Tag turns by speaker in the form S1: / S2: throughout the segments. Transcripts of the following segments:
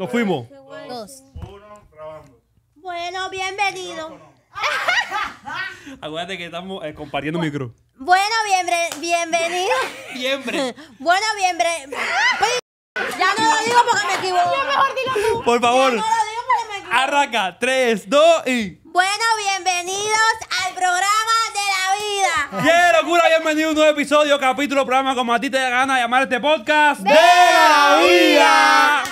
S1: Nos fuimos.
S2: Dos. Bueno, bienvenido.
S1: Acuérdate que estamos eh, compartiendo micro.
S2: Bueno, bienvenido. Bienvenido. bueno, bienvenido. Pues, ya no lo digo porque me equivoco. Por favor. Ya digo porque me equivoco.
S1: Arranca. Tres, dos y.
S2: Bueno, bienvenidos al programa de la vida.
S1: ¡Qué locura! Bienvenido a un nuevo episodio, capítulo, programa, como a ti te da gana llamar este podcast. ¡De, la vida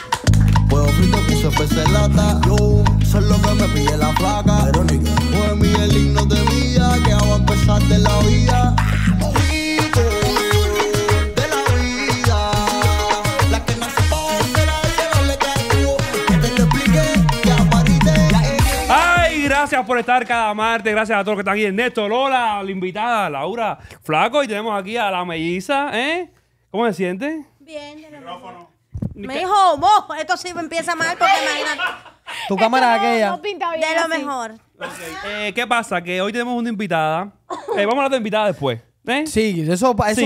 S2: veces lata. Yo, solo lo que me pide la flaca. Verónica, fue mi el himno de mía, que vamos a empezar de la vida.
S1: gracias por estar cada martes. Gracias a todos los que están aquí. Ernesto, Lola, la invitada, Laura, Flaco. Y tenemos aquí a la melliza, ¿eh? ¿Cómo se siente? Bien, de
S2: lo mejor. Me dijo, mojo, esto sí empieza mal porque imagínate.
S1: Tu cámara es aquella. No
S2: pinta bien de lo mejor.
S1: Eh, ¿Qué pasa? Que hoy tenemos una invitada. Eh, vamos a la invitada después. Sí, eso, pasa.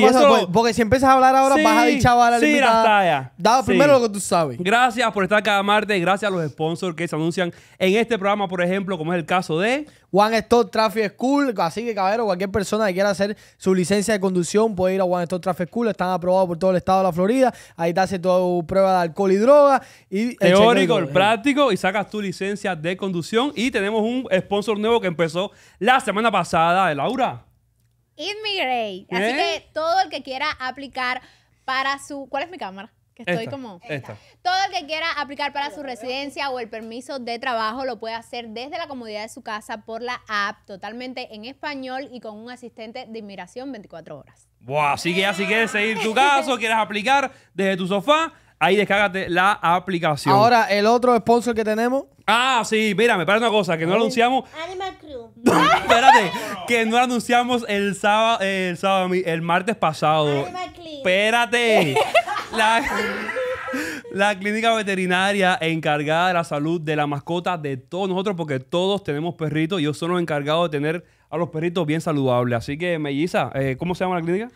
S3: Porque si empiezas a hablar ahora, vas a dichar a limitada. primero lo que tú sabes.
S1: Gracias por estar cada martes. Gracias a los sponsors que se anuncian en este programa, por ejemplo, como es el caso de... One
S3: Stop Traffic School. Así que, cabrero, cualquier persona que quiera hacer su licencia de conducción puede ir a One Stop Traffic School. Están aprobados por todo el estado de la Florida. Ahí te hace tu prueba de alcohol y droga. Y Teórico, el
S1: práctico y sacas tu licencia de conducción. Y tenemos un sponsor nuevo que empezó la semana pasada, Laura.
S4: Inmigrate. Así ¿Eh? que todo el que quiera aplicar para su. ¿Cuál es mi cámara? Que estoy como.
S1: Todo
S4: el que quiera aplicar para su residencia o el permiso de trabajo lo puede hacer desde la comodidad de su casa por la app, totalmente en español y con un asistente de inmigración 24 horas.
S1: así que si quieres seguir tu caso, quieres aplicar desde tu sofá, Ahí descágate la aplicación. Ahora,
S3: el otro sponsor que tenemos.
S1: Ah, sí, Mira, me parece una cosa, que no anunciamos. Animal Crew. Espérate, que no anunciamos el sábado, el sábado, el martes pasado. Animal Espérate. la, clínica veterinaria encargada de la salud de la mascota de todos nosotros, porque todos tenemos perritos y yo soy los encargados de tener a los perritos bien saludables. Así que, Melissa, eh, ¿cómo se llama la clínica?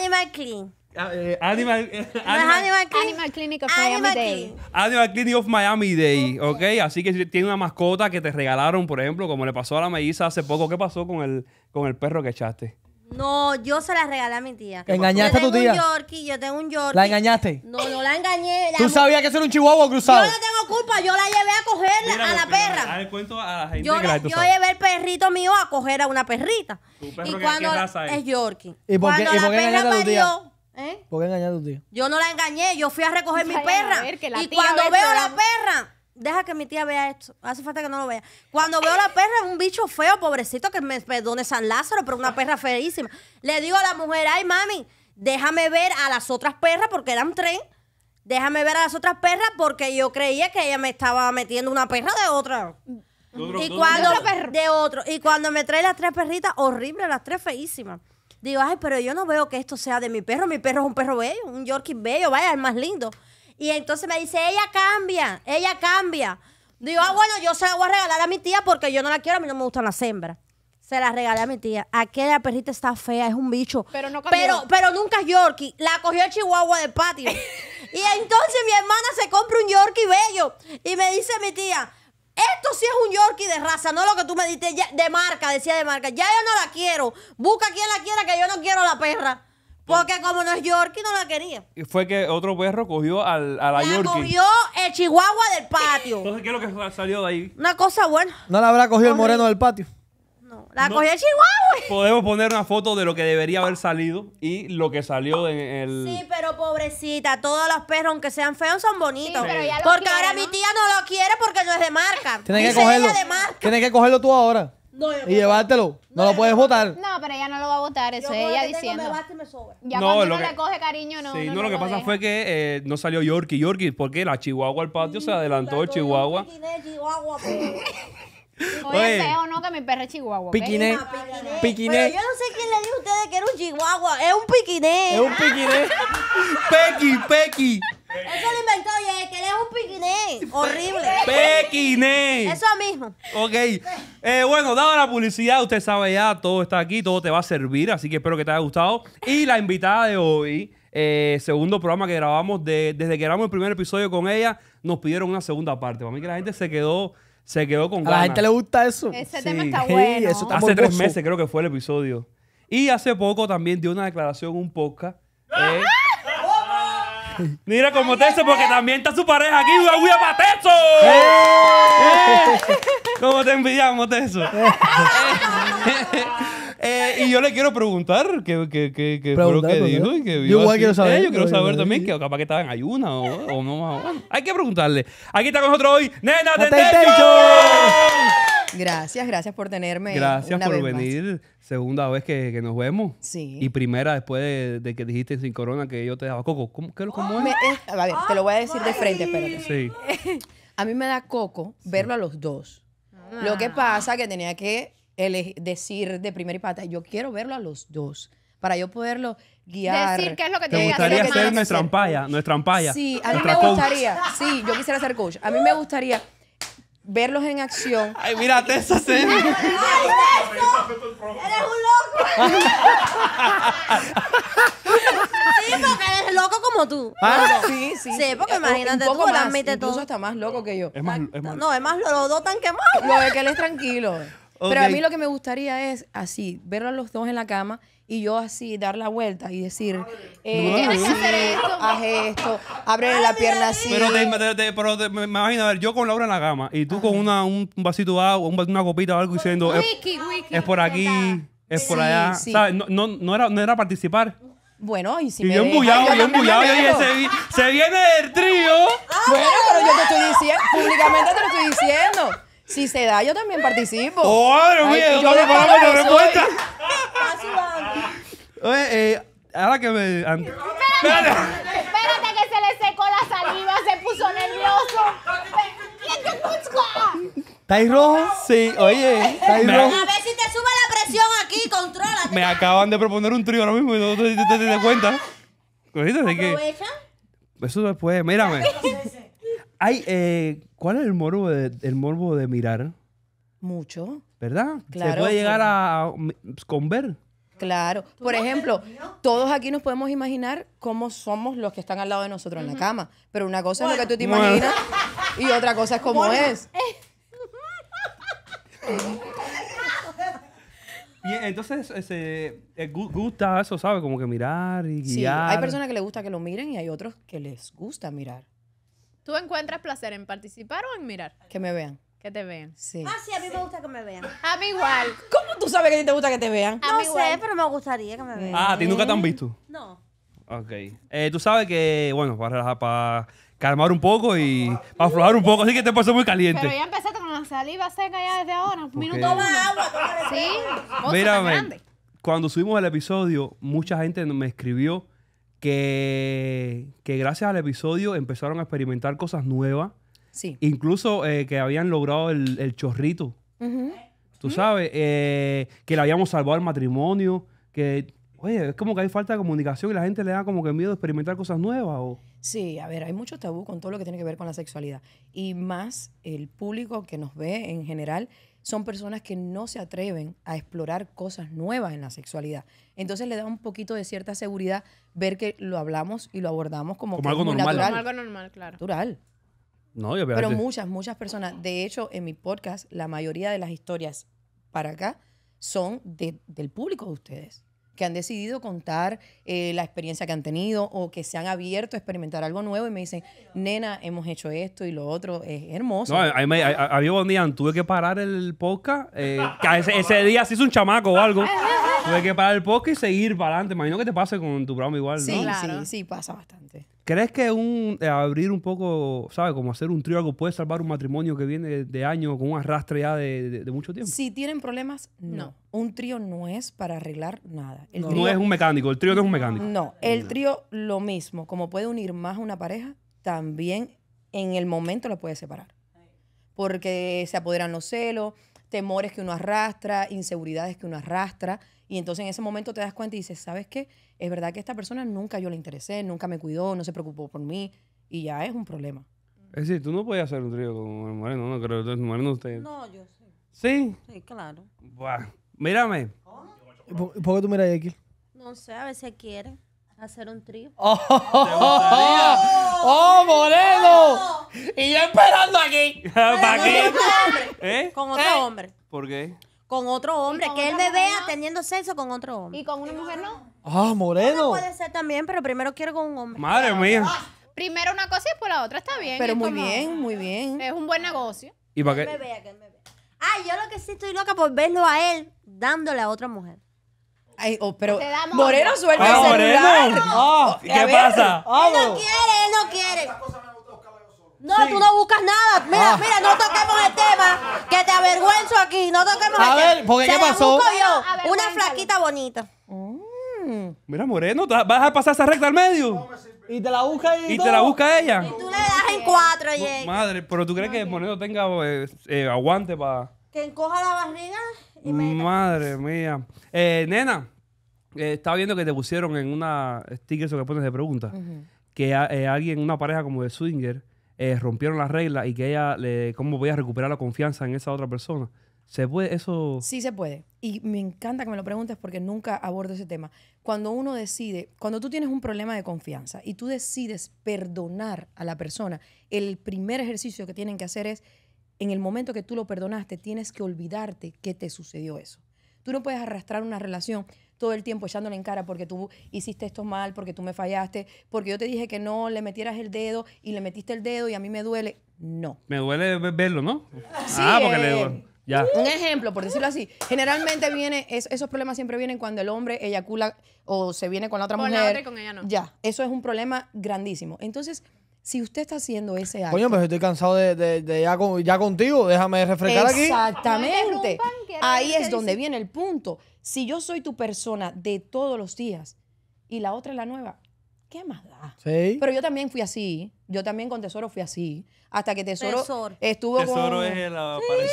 S2: Animal
S4: Clean. Ah, eh, animal, eh, animal, Clinic, of Miami Day.
S1: Animal Clinic of Miami Day, ok. Así que si tiene una mascota que te regalaron, por ejemplo, como le pasó a la maísa hace poco, ¿qué pasó con el, con el perro que echaste?
S2: No, yo se la regalé a mi tía. ¿Engañaste a tu tía? Yo tengo un Yorkie, yo tengo un Yorkie. ¿La engañaste? No, no la engañé. ¿Tú sabías
S1: que eso era un chihuahua cruzado? Yo no
S2: tengo culpa, yo la llevé a coger a la perra.
S1: a la Yo, llevé
S2: el perrito mío a coger a una perrita. ¿Tu cuando es? Yorkie. ¿Y por qué- la perra engañaste ¿Eh? ¿Por qué engañaste a tu tía? Yo no la engañé, yo fui a recoger mi perra. y cuando veo la perra, deja que mi tía vea esto. Hace falta que no lo vea. Cuando veo la perra, es un bicho feo, pobrecito, que me perdone San Lázaro, pero una perra feísima. Le digo a la mujer, ay, mami, déjame ver a las otras perras, porque eran tres. Déjame ver a las otras perras, porque yo creía que ella me estaba metiendo una perra de otra.
S1: y cuando,
S2: Y cuando me trae las tres perritas, horrible, las tres feísimas digo, ay, pero yo no veo que esto sea de mi perro, mi perro es un perro bello, un Yorkie bello, vaya, el más lindo. Y entonces me dice, ella cambia, ella cambia. Digo, ah, bueno, yo se la voy a regalar a mi tía porque yo no la quiero, a mí no me gustan las hembras. Se la regalé a mi tía. Aquella perrita está fea, es un bicho. Pero no Pero, pero nunca es Yorkie. La cogió el chihuahua del patio. y entonces mi hermana se compra un Yorkie bello. Y me dice mi tía, esto sí es un Yorkie de raza, no lo que tú me diste de marca, decía de marca. Ya yo no la quiero. Busca quien la quiera, que yo no quiero la perra. Porque como no es Yorkie, no la quería.
S1: Y fue que otro perro cogió al, a la, cogió
S2: el chihuahua del patio.
S1: Entonces, ¿qué es lo que salió de ahí?
S2: Una cosa buena.
S1: No la habrá cogido el moreno del patio
S2: la cogí Chihuahua.
S1: Podemos poner una foto de lo que debería haber salido y lo que salió en el. Sí,
S2: pero pobrecita, todos los perros, aunque sean feos, son bonitos. porque ahora mi tía no lo quiere porque no es de marca. Tienes que cogerlo.
S3: que cogerlo tú ahora. y llevártelo. No, lo puedes votar.
S4: No, pero ella no lo va a votar, eso es ella diciendo. Ya no, cuando le coge cariño, no. Sí, no, lo, que pasa
S1: fue que eh, no salió Yorkie. Yorkie, porque la Chihuahua al patio se adelantó el Chihuahua.
S4: Chihuahua pues. Oye, Oye. feo, ¿no? Que mi perro es chihuahua.
S2: Ah, piquiné. piquiné. Piquiné. yo no sé quién le dijo a ustedes que era un chihuahua. Es un piquiné. Es un piquiné.
S1: pequi, pequi.
S2: Eso lo inventó y es que él es un piquiné. Horrible. Pequiné. Eso mismo.
S1: Ok. Eh, bueno, dada la publicidad, usted sabe ya, todo está aquí, todo te va a servir. Así que espero que te haya gustado. Y la invitada de hoy. Eh, segundo programa que grabamos de, desde que grabamos el primer episodio con ella, nos pidieron una segunda parte. Para mí que la gente se quedó se quedó con ganas. A la gente le gusta eso. Ese tema está bueno. hace tres meses creo que fue el episodio. Y hace poco también dio una declaración un podcast. ¿eh? Mira como hace porque también está su pareja aquí, una para Teso. ¿Cómo te envidiamos, Teso? Eh, y yo le quiero preguntar qué, fue lo que dijo. que yo igual quiero saber. Eh, yo quiero saber también, que capaz que estaba en ayuna o, no hay que preguntarle. Aquí está con nosotros hoy, Nena Tentecho.
S5: Gracias, gracias por tenerme. Gracias por venir.
S1: Segunda vez que, nos vemos. Sí. Y primera después de, que dijiste sin corona que yo te daba coco. ¿Cómo, qué,
S5: es? a ver, te lo voy a decir de frente, espérate. Sí. a mí me da coco verlo a los dos. Ah. Lo que pasa que tenía que el decir de primera y pata, yo quiero verlo a los dos para yo poderlo guiar. Decir qué es lo que tiene que hacer. gustaría ser nuestra
S1: ampalla? Nuestra ampalla. Sí, a mí me gustaría.
S5: Sí, yo quisiera ser coach. A mí me gustaría verlos en acción. Ay, mira esa escena. ¡Ay,
S2: ¡Eres un loco! sí, porque eres loco como tú. Ah, sí, sí. Sí, porque eh, imagínate tú, tú la mete todo. más
S5: loco que yo. No, es
S2: más, los dos tan quemados.
S5: Lo es que él es tranquilo. Pero a mí lo que me gustaría es así, ver a los dos en la cama y yo así dar la vuelta y decir, eh, no, hacer esto? haz esto, abre la pierna así. Pero,
S1: te, me imagino, a ver, yo con Laura en la cama y tú con una, un, vasito de agua, una copita o algo diciendo, es,
S5: es, por aquí, es por allá. ¿Sabes?
S1: No, era, participar.
S5: Bueno, y si y Yo embullado, yo embullado. Yo
S1: dije, se, viene el trío. bueno, pero yo te estoy
S5: diciendo, públicamente te lo estoy diciendo. Si se da, yo también participo. ¡Oh, Dios mío! ¡No me paramos la respuesta!
S1: Eh. Oye, eh, ahora que me... Espérate,
S4: espérate que se le secó la saliva, se puso nervioso.
S1: ¿Estáis rojo? Sí, oye, ¿estáis rojo? A
S4: ver si
S2: te sube la presión aquí, contrólate. Me
S1: acaban de proponer un trío ahora mismo y no te, te, te, cuenta. ¿Aprovecha? Eso después, mírame. Hay, eh... ¿Cuál es el morbo de, morbo de mirar? Mucho. ¿Verdad? Claro, Se puede llegar a, mm, pues,
S5: Claro. Por ejemplo, todos aquí nos podemos imaginar cómo somos los que están al lado de nosotros en la cama. Pero una cosa es lo que tú te imaginas y otra cosa es cómo es.
S1: Y entonces eh, gusta eso, sabe? Como que mirar y Sí, hay personas
S5: que les gusta que lo miren y hay otros que les gusta mirar. ¿Tú encuentras placer en
S4: participar o en mirar? Que me vean. Que te vean. Sí. Ah, sí, a mí me gusta que me vean. A mí igual.
S5: ¿Cómo tú sabes que a ti te gusta que te vean? A no mí sé,
S4: pero me gustaría que me vean.
S5: Ah, ¿a nunca te han visto?
S4: No.
S1: Ok. Eh, tú sabes que, bueno, para, para calmar un poco y para aflojar un poco, así que te pasó muy caliente. Pero
S4: ya empezaste con la saliva seca ya desde ahora, Un minuto más. sí,
S1: Mírame, cuando subimos el episodio, mucha gente me escribió que, gracias al episodio empezaron a experimentar cosas nuevas. Sí. Incluso eh, que habían logrado el, chorrito. Tú sabes, eh, que le habíamos salvado el matrimonio, que, oye, es como que hay falta de comunicación y la gente le da como que miedo a experimentar cosas nuevas. O...
S5: Sí, a ver, hay mucho tabú con todo lo que tiene que ver con la sexualidad. Y más el público que nos ve en general son personas que no se atreven a explorar cosas nuevas en la sexualidad. Entonces le da un poquito de cierta seguridad ver que lo hablamos y lo abordamos como, algo normal. Natural. Como algo normal, claro. Natural.
S1: No, yo Pero muchas,
S5: muchas personas. De hecho, en mi podcast, la mayoría de las historias para acá son del público de ustedes que han decidido contar eh, la experiencia que han tenido o que se han abierto a experimentar algo nuevo y me dicen, nena, hemos hecho esto y lo otro, es hermoso. No, a,
S1: mí, día tuve que parar el podcast, eh, ese, día se hizo un chamaco o algo. tuve que parar el podcast y seguir para adelante. Imagino que te pase con tu programa igual, ¿no? Sí,
S5: sí, sí, pasa bastante.
S1: ¿Crees que un, eh, abrir un poco, ¿sabes? Como hacer un trío algo puede salvar un matrimonio que viene de, año años con un arrastre ya de, mucho tiempo?
S5: Si tienen problemas, no. Un trío no es para arreglar nada. no. es un mecánico,
S1: el trío no es un mecánico.
S5: No, el trío lo mismo, como puede unir más a una pareja, también en el momento lo puede separar. Porque se apoderan los celos, temores que uno arrastra, inseguridades que uno arrastra. Y entonces en ese momento te das cuenta y dices, ¿sabes qué? Es verdad que esta persona nunca yo le interesé, nunca me cuidó, no se preocupó por mí y ya es un problema.
S1: Es decir, tú no podías hacer un trío con el Moreno, no creo que el Moreno usted. No, yo sí. ¿Sí?
S2: Sí, claro. Buah.
S1: Mírame. ¿Por, qué tú miras a
S2: No sé, a veces quiere hacer un trío.
S1: ¡Oh!
S2: Moreno! Y yo esperando aquí.
S1: ¿Para qué? ¿Eh? Con otro ¿Eh? hombre. ¿Por qué?
S2: Con otro hombre, que él me vea teniendo sexo con otro hombre. ¿Y con una mujer no?
S1: Ah, moreno. puede
S2: ser también, pero
S4: primero quiero con un hombre. Madre
S2: mía.
S1: Ah,
S4: primero una cosa y después la otra, está bien. Pero muy bien, muy bien. Es un buen negocio. ¿Y para Que me vea, que él me vea. Ay, yo lo que sí estoy loca por verlo a él
S2: dándole a otra mujer. Ay, oh, pero Moreno suelta ah, Moreno.
S5: Ah,
S3: oh, ¿Qué pasa? Él no quiere,
S2: él no quiere. No, tú no buscas nada. Mira, ah. mira, no toquemos el tema. Que te avergüenzo aquí. No toquemos el tema. A ver, porque ¿qué pasó? yo, una flaquita bonita.
S1: Mm. Mira, Moreno, ¿vas a pasar esa recta al medio?
S2: Y te la busca ella. Y, te la busca ella. Y tú le das en cuatro, Jake.
S1: Madre, pero ¿tú crees que Moreno tenga eh, eh, aguante para.
S2: Que encoja la barriga
S1: y me. Madre mía. Eh, nena, eh, estaba viendo que te pusieron en una sticker que pones de pregunta Que alguien, una pareja como de Swinger eh, rompieron las reglas y que ella, le, ¿cómo voy a recuperar la confianza en esa otra persona? ¿Se puede eso? Sí,
S5: se puede. Y me encanta que me lo preguntes porque nunca abordo ese tema. Cuando uno decide, cuando tú tienes un problema de confianza y tú decides perdonar a la persona, el primer ejercicio que tienen que hacer es, en el momento que tú lo perdonaste, tienes que olvidarte que te sucedió eso. Tú no puedes arrastrar una relación todo el tiempo echándole en cara porque tú hiciste esto mal, porque tú me fallaste, porque yo te dije que no le metieras el dedo y le metiste el dedo y a mí me duele. No.
S1: Me duele verlo, ¿no? ah, porque le eh, duele.
S5: Un ejemplo, por decirlo así. Generalmente viene, esos problemas siempre vienen cuando el hombre eyacula o se viene con la otra con mujer. La otra y con ella no. Ya, eso es un problema grandísimo. Entonces, si usted está haciendo ese acto. Coño,
S3: pero estoy cansado de, ya, contigo, déjame refrescar aquí.
S5: Exactamente. Ahí es donde viene el punto. Si yo soy tu persona de todos los días y la otra es la nueva, ¿qué más da? Sí. Pero yo también fui así. Yo también con Tesoro fui así. Hasta que Tesoro, estuvo Tesoro con. Tesoro es el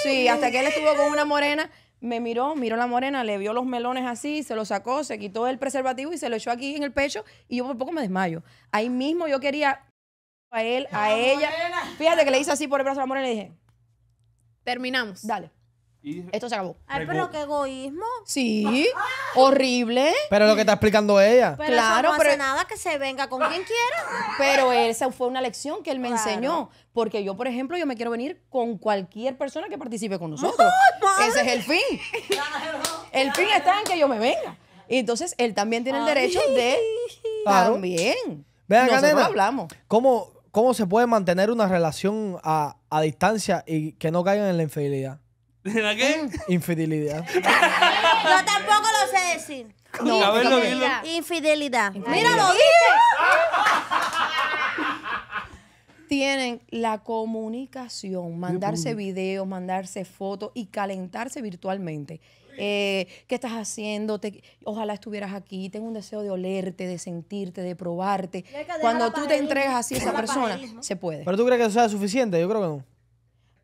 S5: sí. sí, hasta que él estuvo con una morena me miró, miró la morena, le vio los melones así, se los sacó, se quitó el preservativo y se lo echó aquí en el pecho y yo por poco me desmayo. Ahí mismo yo quería a él, a ella. Fíjate que le hice así por el brazo de la y le dije, terminamos. dale. Esto se acabó. Ay, pero qué egoísmo. Sí, horrible.
S3: Pero lo que está explicando ella. Claro,
S5: Pero no pero- hace nada que se venga con quien quiera. Pero esa fue una lección que él me enseñó. Porque yo, por ejemplo, yo me quiero venir con cualquier persona que participe con nosotros. Ese es el fin. El fin está en que yo me venga. Y entonces él también tiene el derecho de. También. vean Nosotros hablamos.
S3: ¿Cómo, ¿cómo se puede mantener una relación a, distancia y que no caigan en la infidelidad?
S5: ¿La qué?
S3: Infidelidad. Yo
S2: tampoco lo sé decir.
S5: infidelidad. A Mira, Tienen la comunicación, mandarse videos, mandarse fotos y calentarse virtualmente. Eh, ¿qué estás haciendo? ojalá estuvieras aquí, tengo un deseo de olerte, de sentirte, de probarte. Cuando tú te entregas así a esa persona, se puede.
S3: ¿Pero tú crees que eso sea suficiente? Yo creo que no.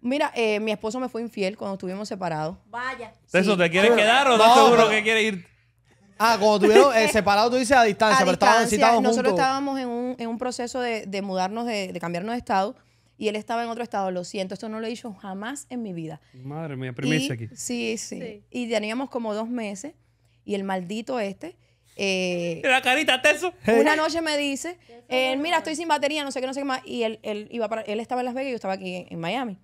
S5: Mira, eh, mi esposo me fue infiel cuando estuvimos separados. Vaya.
S1: ¿Eso te quieres quedar o no, no que quieres ir?
S5: Ah, cuando estuvieron eh, separados, tú dices a distancia, pero estaban, Nosotros estábamos en un, proceso de, mudarnos, de, de, cambiarnos de estado y él estaba en otro estado. Lo siento, esto no lo he dicho jamás en mi vida.
S1: Madre mía, premisa aquí. Sí, sí,
S5: Y teníamos como dos meses y el maldito este. Eh,
S1: la carita teso. Una noche
S5: me dice, eh, mira, estoy sin batería, no sé qué, no sé qué más. Y él, iba para, él estaba en Las Vegas y yo estaba aquí en, Miami.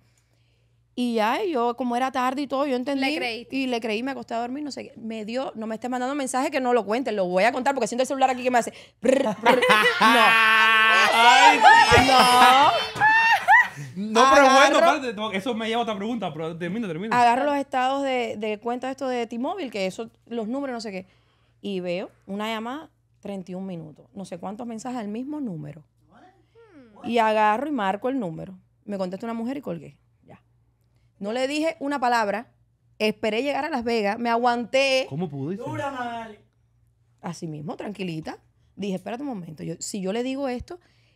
S5: Y ya, yo, como era tarde y todo, yo entendí. Le Y le creí, me acosté a dormir, no sé qué. Me dio, no me estés mandando mensajes que no lo cuente, lo voy a contar porque siento el celular aquí que me hace. No. no. No, pero bueno, eso me lleva a otra pregunta, pero termino termina. Agarro los estados de, de cuenta esto de T-Mobile, que eso, los números, no sé qué. Y veo una llamada, 31 minutos, no sé cuántos mensajes al mismo número. Hmm. Y agarro y marco el número. Me contesta una mujer y colgué. Ya. No le dije una palabra. Esperé llegar a Las Vegas. Me aguanté. ¿Cómo pude? Dura Así mismo, tranquilita. Dije, espérate un momento. si yo le digo esto,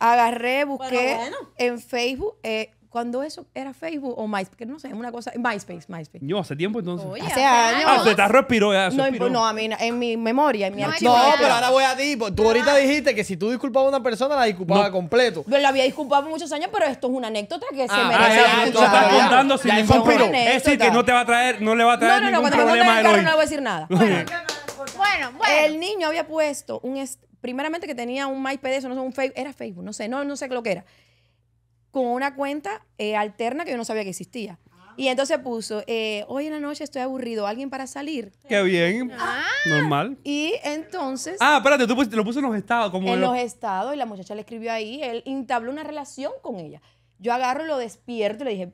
S5: Agarré, busqué en Facebook. Eh, cuando eso era Facebook o MySpace, que no sé, es una cosa, MySpace, MySpace.
S1: Yo hace tiempo entonces. Oye, hace años. Ah, se te respiró ya. No, no, a
S5: mí, en mi memoria, en mi no, archivo. No, pero ahora voy a
S3: ti. Pues, tú ahorita dijiste que si tú disculpabas a una persona, la disculpabas completo.
S5: Yo la había disculpado por muchos años, pero esto es una anécdota que se ah, merece. Ah, ya, tú estás contando sin ningún Es decir, que no te va
S1: a traer, no le va a traer no, no, no, cuando el a no le voy a decir nada. bueno,
S5: bueno. El niño había puesto un, primeramente que tenía un MyPD, eso no sé, un Facebook, era Facebook, no sé, no, no sé lo que era, con una cuenta eh, alterna que yo no sabía que existía. Y entonces puso, eh, hoy en la noche estoy aburrido, ¿alguien para salir?
S1: Qué bien, ah. normal.
S5: Y entonces... Ah, espérate, tú
S1: lo puso en los estados. Como en, los...
S5: estados, y la muchacha le escribió ahí, él entabló una relación con ella. Yo agarro, lo despierto y le dije,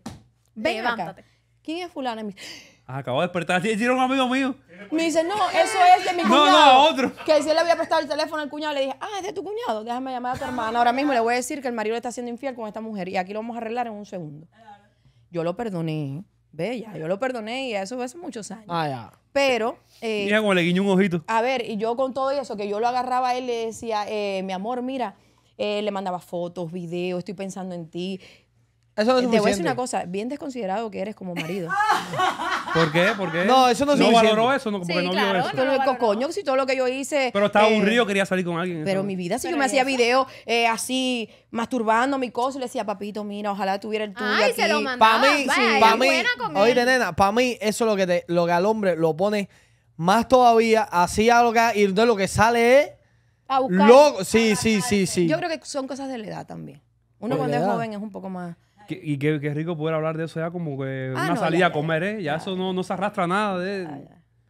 S5: ven Levántate. ¿Quién es fulana?
S1: Acabo de despertar. Era un amigo mío.
S5: Me dice, no, eso es de mi cuñado. No, no, otro. Que si él le había prestado el teléfono al cuñado, le dije, ah, es de tu cuñado. Déjame llamar a tu hermana. Ahora mismo le voy a decir que el marido le está haciendo infiel con esta mujer. Y aquí lo vamos a arreglar en un segundo. Yo lo perdoné. Bella, yo lo perdoné y eso fue hace muchos años. Ah, ya. Pero. mira eh, como le guiñó un ojito. A ver, y yo con todo eso, que yo lo agarraba a él, le decía, eh, mi amor, mira, eh, le mandaba fotos, videos, estoy pensando en ti eso no es eh, Te voy a decir una cosa, bien desconsiderado que eres como marido.
S1: ¿Por qué? ¿Por qué? No, eso no es No valoró eso, no, porque Sí, no vio claro, eso. no. Pero
S5: el cocoño, si todo lo que yo hice. Pero estaba eh, aburrido,
S1: quería salir con alguien. Pero mi
S5: vida, si yo me hacía video eh, así, masturbando mi cosa, y le decía, papito, mira, ojalá tuviera el tuyo. Ay, aquí. se lo mandaba. Para mí, pa' mí, oye, nena,
S3: para mí eso es lo que, te, lo que al hombre lo pone más todavía, así algo que, y entonces lo que sale es
S5: loco.
S1: Sí, sí, sí, sí. Yo
S5: creo que son cosas de la edad también.
S1: Uno pues cuando es joven es un poco más y qué, rico poder hablar de eso ya como que ah, una salida a comer, ¿eh? Ya, eso no, no, se arrastra nada. De... Ah,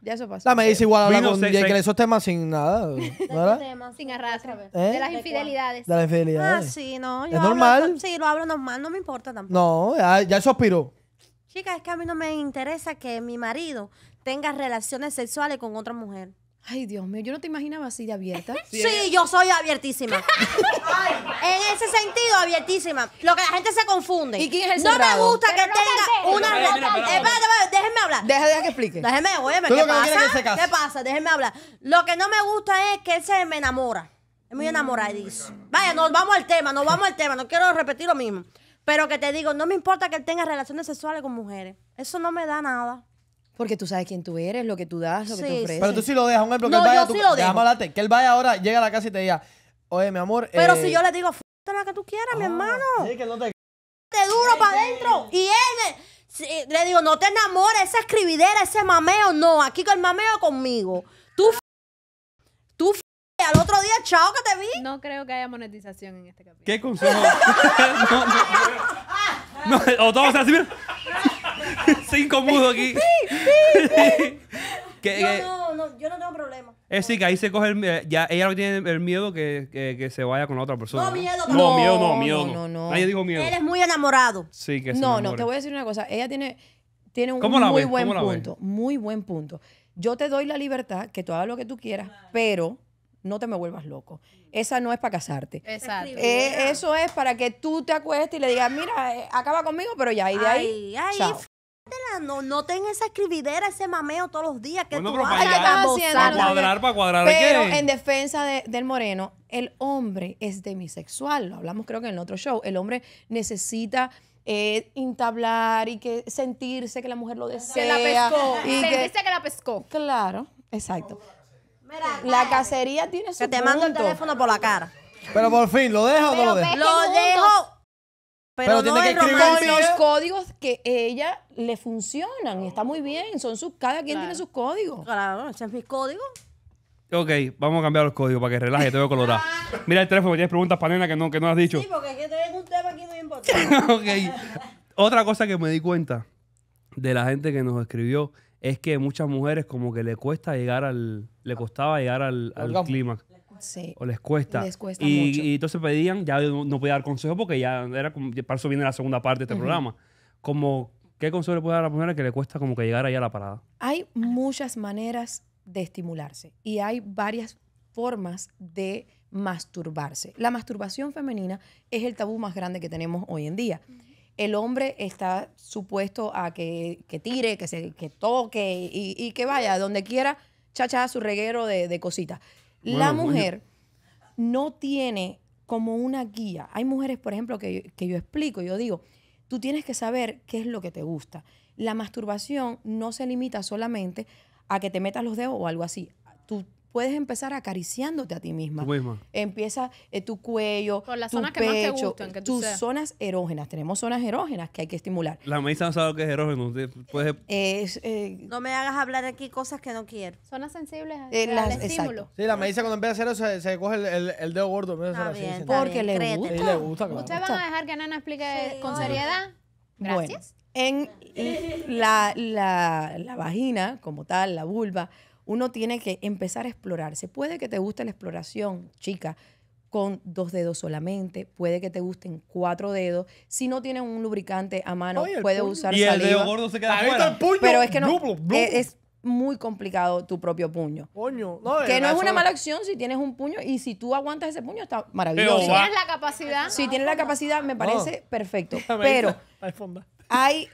S5: ya, eso pasó. Dame, dice igual hablar con esos
S3: temas sin nada. ¿verdad?
S4: sin arrastre. ¿Eh? De las infidelidades. De las infidelidades. Ah, sí, no. Yo es normal.
S2: Sí, lo hablo normal, no me importa tampoco.
S3: No, ya, ya eso aspiró.
S2: Chicas, es que a mí no me interesa que mi marido tenga relaciones sexuales con otra mujer. Ay, Dios mío, yo no te imaginaba así de abierta. Sí, yo soy abiertísima. en ese sentido, abiertísima. Lo que la gente se confunde. ¿Y No me gusta que tenga una Espérate, déjeme hablar. Deja, que explique. Déjeme, óyeme, ¿qué pasa? ¿Qué pasa? Déjeme hablar. Lo que no me gusta es que él se me enamora.
S5: Es muy mm. enamoradizo.
S2: Vaya, nos vamos al tema, nos vamos al tema. No quiero repetir lo mismo. Pero que te digo, no me importa que él tenga relaciones sexuales con mujeres. Eso no me da nada.
S5: Porque tú sabes quién tú eres, lo que tú das, lo que tú ofreces. Pero tú sí lo dejas, un ejemplo, que vaya, yo tú, sí lo dejo. déjame
S3: que él vaya ahora, llega a la casa y te diga, oye, mi amor. Pero si eh, yo le
S2: digo, "F- la que tú quieras, mi ah, hermano. Sí, que no te... Te duro para adentro. Y él le digo, no te enamores, esa escribidera, ese mameo, no. Aquí con el mameo conmigo. Tú, f- tú,
S4: f- al otro día, chao que te vi. No creo que haya monetización en este
S1: capítulo. ¿Qué consejo? no, no, no. o todo así, mira. Cinco mudos aquí.
S2: sí,
S1: sí. No,
S2: no, no, yo no tengo problema.
S1: es eh, decir, que ahí se coge el miedo. Eh, ya ella no tiene el miedo que, que, se vaya con la otra persona. No, miedo no. No, miedo no, miedo no. no, no. dijo miedo. Él es
S5: muy enamorado. Sí, que sí. No, no, te voy a decir una cosa. Ella tiene, tiene un muy buen punto. Muy buen punto. Yo te doy la libertad, que tú hagas lo que tú quieras, pero no te me vuelvas loco. Esa no es para casarte. Exacto. Eh, eso es para que tú te acuestes y le digas, mira, acaba conmigo, pero ya, y de ahí. No, no esa escribidera, ese mameo todos los días que tú vas
S1: a Para cuadrar, para cuadrar. Pero en
S5: defensa del moreno, el hombre es demisexual. Lo hablamos creo que en otro show. El hombre necesita eh, entablar y que sentirse que la mujer lo desea. Que la pescó. Y que, la pescó. Claro, exacto. la cacería tiene su Que te mando el teléfono por la cara.
S2: Pero por fin, ¿lo dejo o no lo dejo? Lo dejo
S5: pero, que escribir con los códigos que ella le funcionan. está muy bien. Son sus, cada quien tiene sus códigos. Claro, ese es mi código.
S1: Ok, vamos a cambiar los códigos para que relaje, te a colorar. Mira el teléfono, tienes preguntas para nena que no, has dicho. Sí,
S5: porque es que tengo un tema
S2: aquí muy importante.
S1: Otra cosa que me di cuenta de la gente que nos escribió es que muchas mujeres como que le cuesta llegar al... Le costaba llegar al, al clímax. O les cuesta. y, y entonces pedían, ya no, podía dar consejo porque ya era como, para eso viene la segunda parte de este programa. Como, ¿qué consejo le puede dar a la mujer que le cuesta como que llegar ahí a la parada?
S5: Hay muchas maneras de estimularse y hay varias formas de masturbarse. La masturbación femenina es el tabú más grande que tenemos hoy en día. El hombre está supuesto a que, que tire, que, se, que toque y, que vaya donde quiera, chacha, su reguero de, de cositas la mujer no tiene como una guía. Hay mujeres, por ejemplo, que yo, que yo explico, yo digo, tú tienes que saber qué es lo que te gusta. La masturbación no se limita solamente a que te metas los dedos o algo así. Tú puedes empezar acariciándote a ti misma. Tú misma. Empieza eh, tu cuello, Con las tu zonas pecho, que más te tus zonas erógenas. Tenemos zonas erógenas que hay que estimular.
S1: La mesa no sabe lo que es erógeno. Eh,
S5: no me
S2: hagas hablar aquí cosas que no quiero. Zonas sensibles al eh, estímulo. Sí, la medicina
S3: cuando empieza a hacer eso se, coge el, dedo gordo. Porque le gusta. Sí, le ¿Ustedes
S4: van a dejar que Nana explique con seriedad?
S5: Gracias. Bueno, en la, la, la vagina como tal, la vulva, uno tiene que empezar a explorarse. Puede que te guste la exploración, chica, con dos dedos solamente, puede que te gusten cuatro dedos. Si no tienes un lubricante a mano, puede usar y el dedo gordo se queda fuera. Pero es que no, Es, muy complicado tu propio puño. No, que no es una mala acción si tienes un puño y si tú aguantas ese puño está maravilloso. si tienes la capacidad. Si tienes la capacidad me parece perfecto. Pero hay.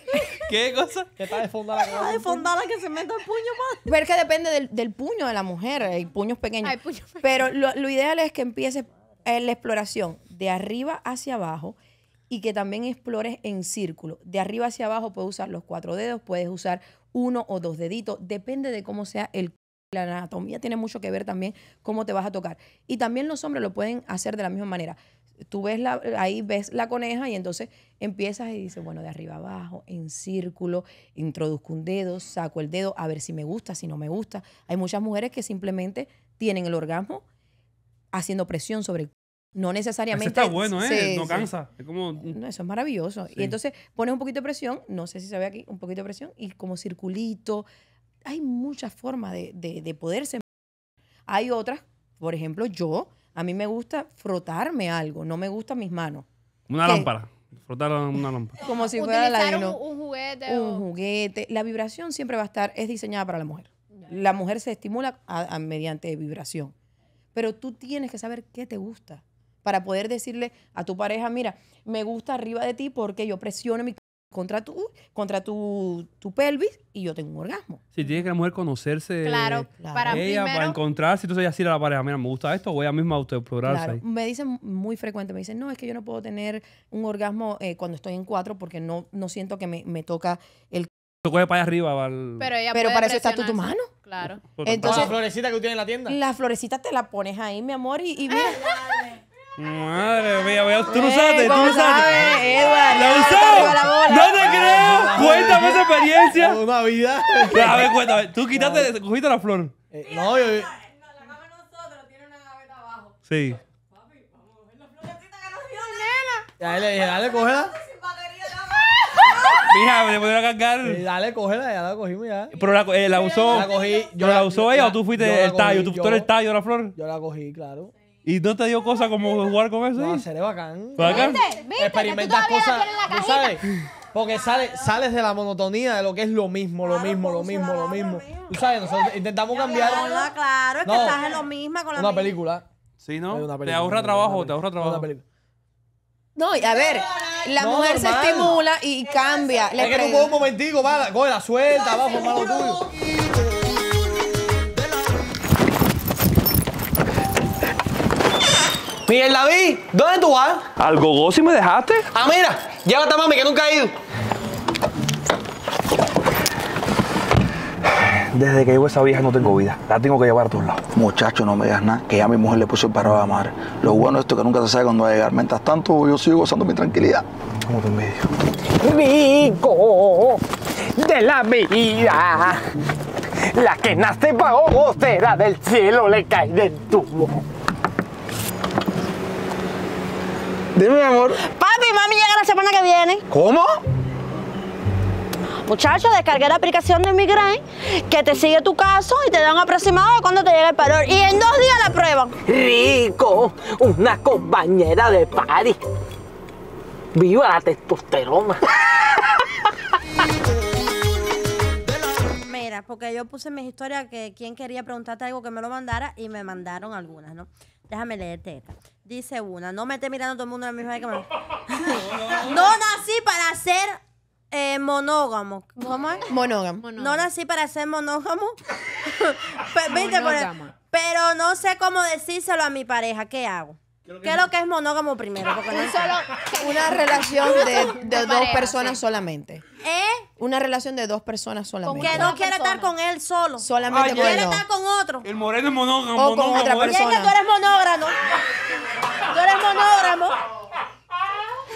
S2: ¿Qué cosa? Que está de
S5: que se mete el puño, más. Pero que depende del, puño de la mujer. Hay puños pequeños. Pero lo, ideal es que empieces eh, la exploración de arriba hacia abajo y que también explores en círculo. De arriba hacia abajo puedes usar los cuatro dedos, puedes usar uno o dos deditos, depende de cómo sea el la anatomía tiene mucho que ver también cómo te vas a tocar. Y también los hombres lo pueden hacer de la misma manera tú ves la, ahí ves la coneja y entonces empiezas y dices, bueno, de arriba abajo, en círculo, introduzco un dedo, saco el dedo, a ver si me gusta, si no me gusta. Hay muchas mujeres que simplemente tienen el orgasmo haciendo presión sobre el no necesariamente. Eso está bueno, ¿eh? no cansa. Es como... No, eso es maravilloso. Y entonces pones un poquito de presión, no sé si se ve aquí, un poquito de presión, y como circulito. Hay muchas formas de, de poderse. Hay otras, por ejemplo, yo, a mí me gusta frotarme algo, no me gustan mis manos. Una lámpara.
S1: Frotar una lámpara.
S5: Como si fuera la un, un juguete. Un juguete. La vibración siempre va a estar, es diseñada para la mujer. La mujer se estimula mediante vibración. Pero tú tienes que saber qué te gusta para poder decirle a tu pareja, mira, me gusta arriba de ti porque yo presiono mi contra tu, contra tu, pelvis y yo tengo un orgasmo.
S1: si tiene que la mujer conocerse. Claro, para ella, primero, para encontrarse, entonces ella a la pareja, mira, me gusta esto, voy a misma autoexplorarse. ahí.
S5: me dicen muy frecuente, me dicen, no, es que yo no puedo tener un orgasmo eh, cuando estoy en cuatro porque no, no siento que me, toca el
S1: coge para arriba. Pero,
S4: para eso está tu, tu mano. Claro.
S1: Entonces, la
S5: florecita que tú tienes en la tienda. la florecita te la pones ahí, mi amor, y, y
S1: Madre mía, veo, tú lo usaste, tú lo usaste.
S5: Edward, ¿La usó? No te creo. Cuéntame
S1: esa experiencia. Una vida.
S3: A ver, cuéntame. Tú quitaste, cogiste la flor. Eh, no, yo. La cama nosotros tiene una gaveta abajo. Sí. Papi, vamos a ver la florecita que nos dio nena. Ya le dije,
S1: dale, cógela. Mija, me pudieron cargar.
S3: dale, cógela, ya la cogimos ya. Pero la, eh, la usó. La cogí,
S1: yo la, usó ella o tú fuiste el tallo? ¿Tú, tú eres el tallo de la flor? Yo la cogí, claro. ¿Y no te dio cosas como jugar con eso? No, seré
S3: bacán. ¿Bacán? ¿Viste? Experimentar Experimentas cosas. ¿tú sabes? Porque sales de la monotonía de lo que es lo mismo, lo mismo, lo mismo, lo mismo. Tú sabes, nosotros intentamos cambiar. no,
S5: claro, es que estás en lo mismo con la Una película.
S1: Sí, ¿no? te ahorra trabajo, te ahorra trabajo. Una película.
S5: No, a ver, la mujer se estimula y cambia. Es que tú un momentico, va, la suelta, abajo,
S3: malo
S2: tuyo.
S1: Miguel David, ¿dónde tú vas? Al gogo si me dejaste.
S3: Ah, mira, llévate a mami que nunca he ido.
S1: Desde que llevo esa vieja no tengo vida. La tengo que llevar a todos lados. Muchacho, no me digas nada, que ya mi mujer le puso el paro a amar. Lo bueno es esto que nunca se sabe cuándo va a llegar. Mientras tanto, yo sigo gozando mi tranquilidad.
S3: Como te envidio. Rico de la vida. La que nace para será del cielo le cae del tubo. Dime, mi amor.
S2: Papi mami llega la semana que viene. ¿Cómo? Muchacho, descargué la aplicación de Migraine que te sigue tu caso y te dan un aproximado de cuándo te llega el parol. Y en dos días la prueban. ¡Rico! Una compañera de pari.
S3: ¡Viva la testosterona!
S2: Mira, porque yo puse en mis historias que quien quería preguntarte algo que me lo mandara y me mandaron algunas, ¿no? Déjame leerte Dice una, no me esté mirando todo el mundo la misma vez que
S4: no nací
S2: para ser eh, monógamo. ¿Cómo es? Monógamo. No nací para ser monógamo. pero no sé cómo decírselo a mi pareja. ¿Qué hago? ¿Qué es lo que es monógamo primero? Ah, Porque una relación de, dos personas
S5: solamente. ¿Eh? Una relación de dos personas solamente. Porque no quiere
S2: estar con él solo. Solamente con él. Quiere estar con
S1: otro. El moreno es monógamo.
S5: O con otra persona. es que tú eres monógamo?
S4: tú eres monógamo?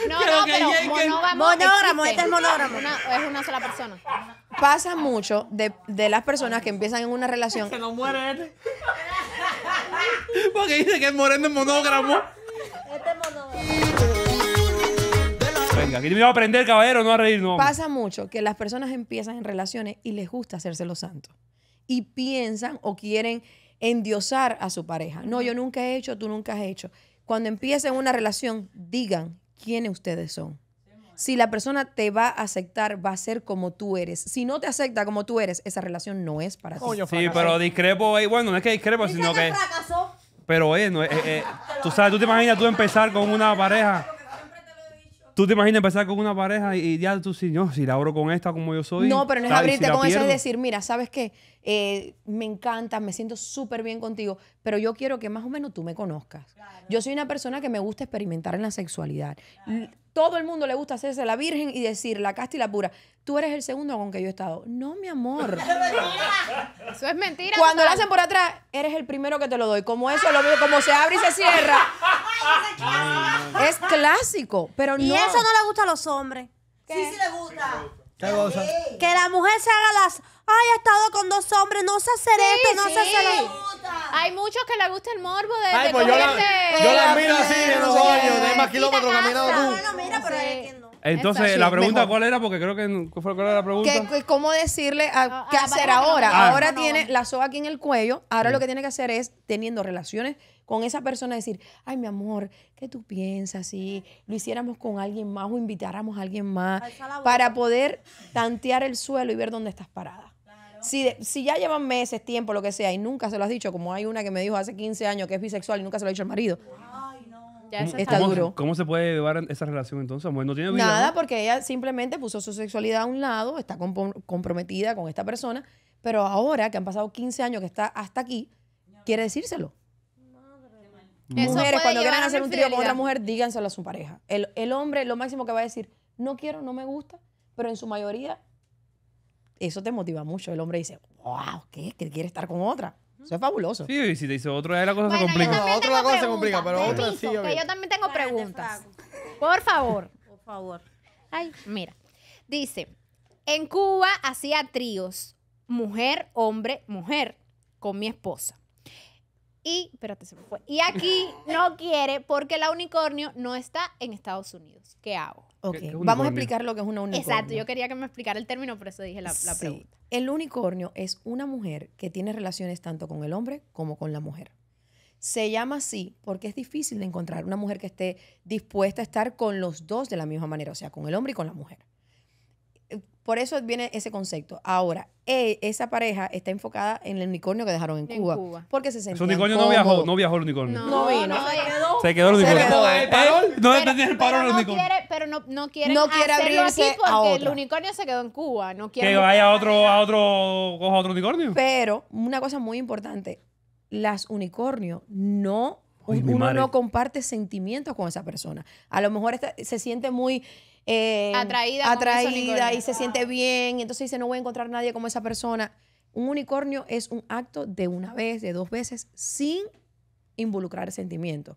S4: No, no, pero monógamo Monógamo, este es monógamo. es una sola persona.
S5: Pasa mucho de, de las personas que empiezan en una relación. Se nos muere este.
S1: Porque dice que es moreno en Este es Venga, aquí me voy a aprender, caballero, no a reír, no. Pasa
S5: mucho que las personas empiezan en relaciones y les gusta hacerse los santos. Y piensan o quieren endiosar a su pareja. No, yo nunca he hecho, tú nunca has hecho. Cuando empiecen una relación, digan quiénes ustedes son. Si la persona te va a aceptar, va a ser como tú eres. Si no te acepta como tú eres, esa relación no es para ti.
S1: Sí, pero discrepo, y eh, bueno, no es que discrepo, sino que... Pero, eh, eh, eh, tú sabes, tú te imaginas tú empezar con una pareja. Tú te imaginas empezar con una pareja y, ya tú si no, si la abro con esta como yo soy. No, pero no es abrirte con eso, es decir,
S5: mira, ¿sabes qué? Eh, me encanta, me siento súper bien contigo, pero yo quiero que más o menos tú me conozcas. Yo soy una persona que me gusta experimentar en la sexualidad. Todo el mundo le gusta hacerse la virgen y decir la casta y la pura. Tú eres el segundo con que yo he estado. No, mi amor.
S4: eso es mentira. Cuando lo hacen por atrás,
S5: eres el primero que te lo doy. Como eso, lo, como se abre y se cierra. es clásico, pero eso no
S2: le gusta a los hombres.
S4: Sí, sí le gusta.
S2: Que la mujer se haga las. Ay, he estado con dos hombres, no sé hacer esto, no sé hacer
S4: Hay muchos que le gusta el
S2: morbo
S5: de. Ay, pues yo la, yo la miro así en los años. de más kilómetros caminando tú. Bueno, mira, pero es
S1: entonces, la pregunta cuál era, porque creo que fue cuál era la pregunta.
S5: ¿Cómo decirle ah, ah, qué hacer ahora? ahora tiene la soga aquí en el cuello, ahora lo que tiene que hacer es, teniendo relaciones con esa persona, decir, ay, mi amor, ¿qué tú piensas si lo hiciéramos con alguien más o invitáramos a alguien más? Para poder tantear el suelo y ver dónde estás parada. Si, si ya llevan meses, tiempo, lo que sea, y nunca se lo has dicho, como hay una que me dijo hace 15 años que es bisexual y nunca se lo ha dicho al marido. ¿Cómo, está duro.
S1: ¿Cómo se puede llevar esa relación entonces? bueno no tiene Nada,
S5: porque ella simplemente puso su sexualidad a un lado, está comprometida con esta persona, pero ahora que han pasado 15 años que está hasta aquí, quiere decírselo.
S4: Mm. Eso Mujeres, cuando quieran hacer un trío con otra mujer,
S5: díganselo a su pareja. El, el, hombre, lo máximo que va a decir, no quiero, no me gusta, pero en su mayoría, eso te motiva mucho. El hombre dice, wow, ¿qué? Que quiere estar con otra. Eso es fabuloso. Sí,
S1: sí si te dice otro, la cosa se
S4: complica. otra la cosa se complica, pero otra sí, yo también tengo preguntas.
S5: Por favor.
S4: Por favor. Ay, mira. Dice, en Cuba hacía tríos, mujer, hombre, mujer, con mi esposa. Y, Y aquí no quiere porque la unicornio no está en Estados Unidos. ¿Qué hago?
S5: vamos a explicar lo
S4: que es una unicornio. Exacto, yo quería que me explicara el término, por eso dije la, pregunta.
S5: El unicornio es una mujer que tiene relaciones tanto con el hombre como con la mujer. Se llama así porque es difícil de encontrar una mujer que esté dispuesta a estar con los dos de la misma manera, o sea, con el hombre y con la mujer. Por eso viene ese concepto. Ahora, e, esa pareja está enfocada en el unicornio que dejaron en, Cuba, Porque se sentó. Su unicornio no viajó, no viajó el unicornio. No, no vino. se, quedó,
S1: se quedó el unicornio. ¿Eh?
S5: ¿No el No el parol del unicornio. Quiere, pero no, no quiere no quiere aquí porque el unicornio se quedó en Cuba. No quiere que vaya a otro, a otro, coja otro unicornio. Pero una cosa muy importante, las unicornios no uno no comparte sentimientos con esa persona. A lo mejor se siente muy eh, atraída, y se siente bien. entonces dice, no voy a encontrar a nadie como esa persona. Un unicornio es un acto de una vez, de dos veces, sin involucrar sentimiento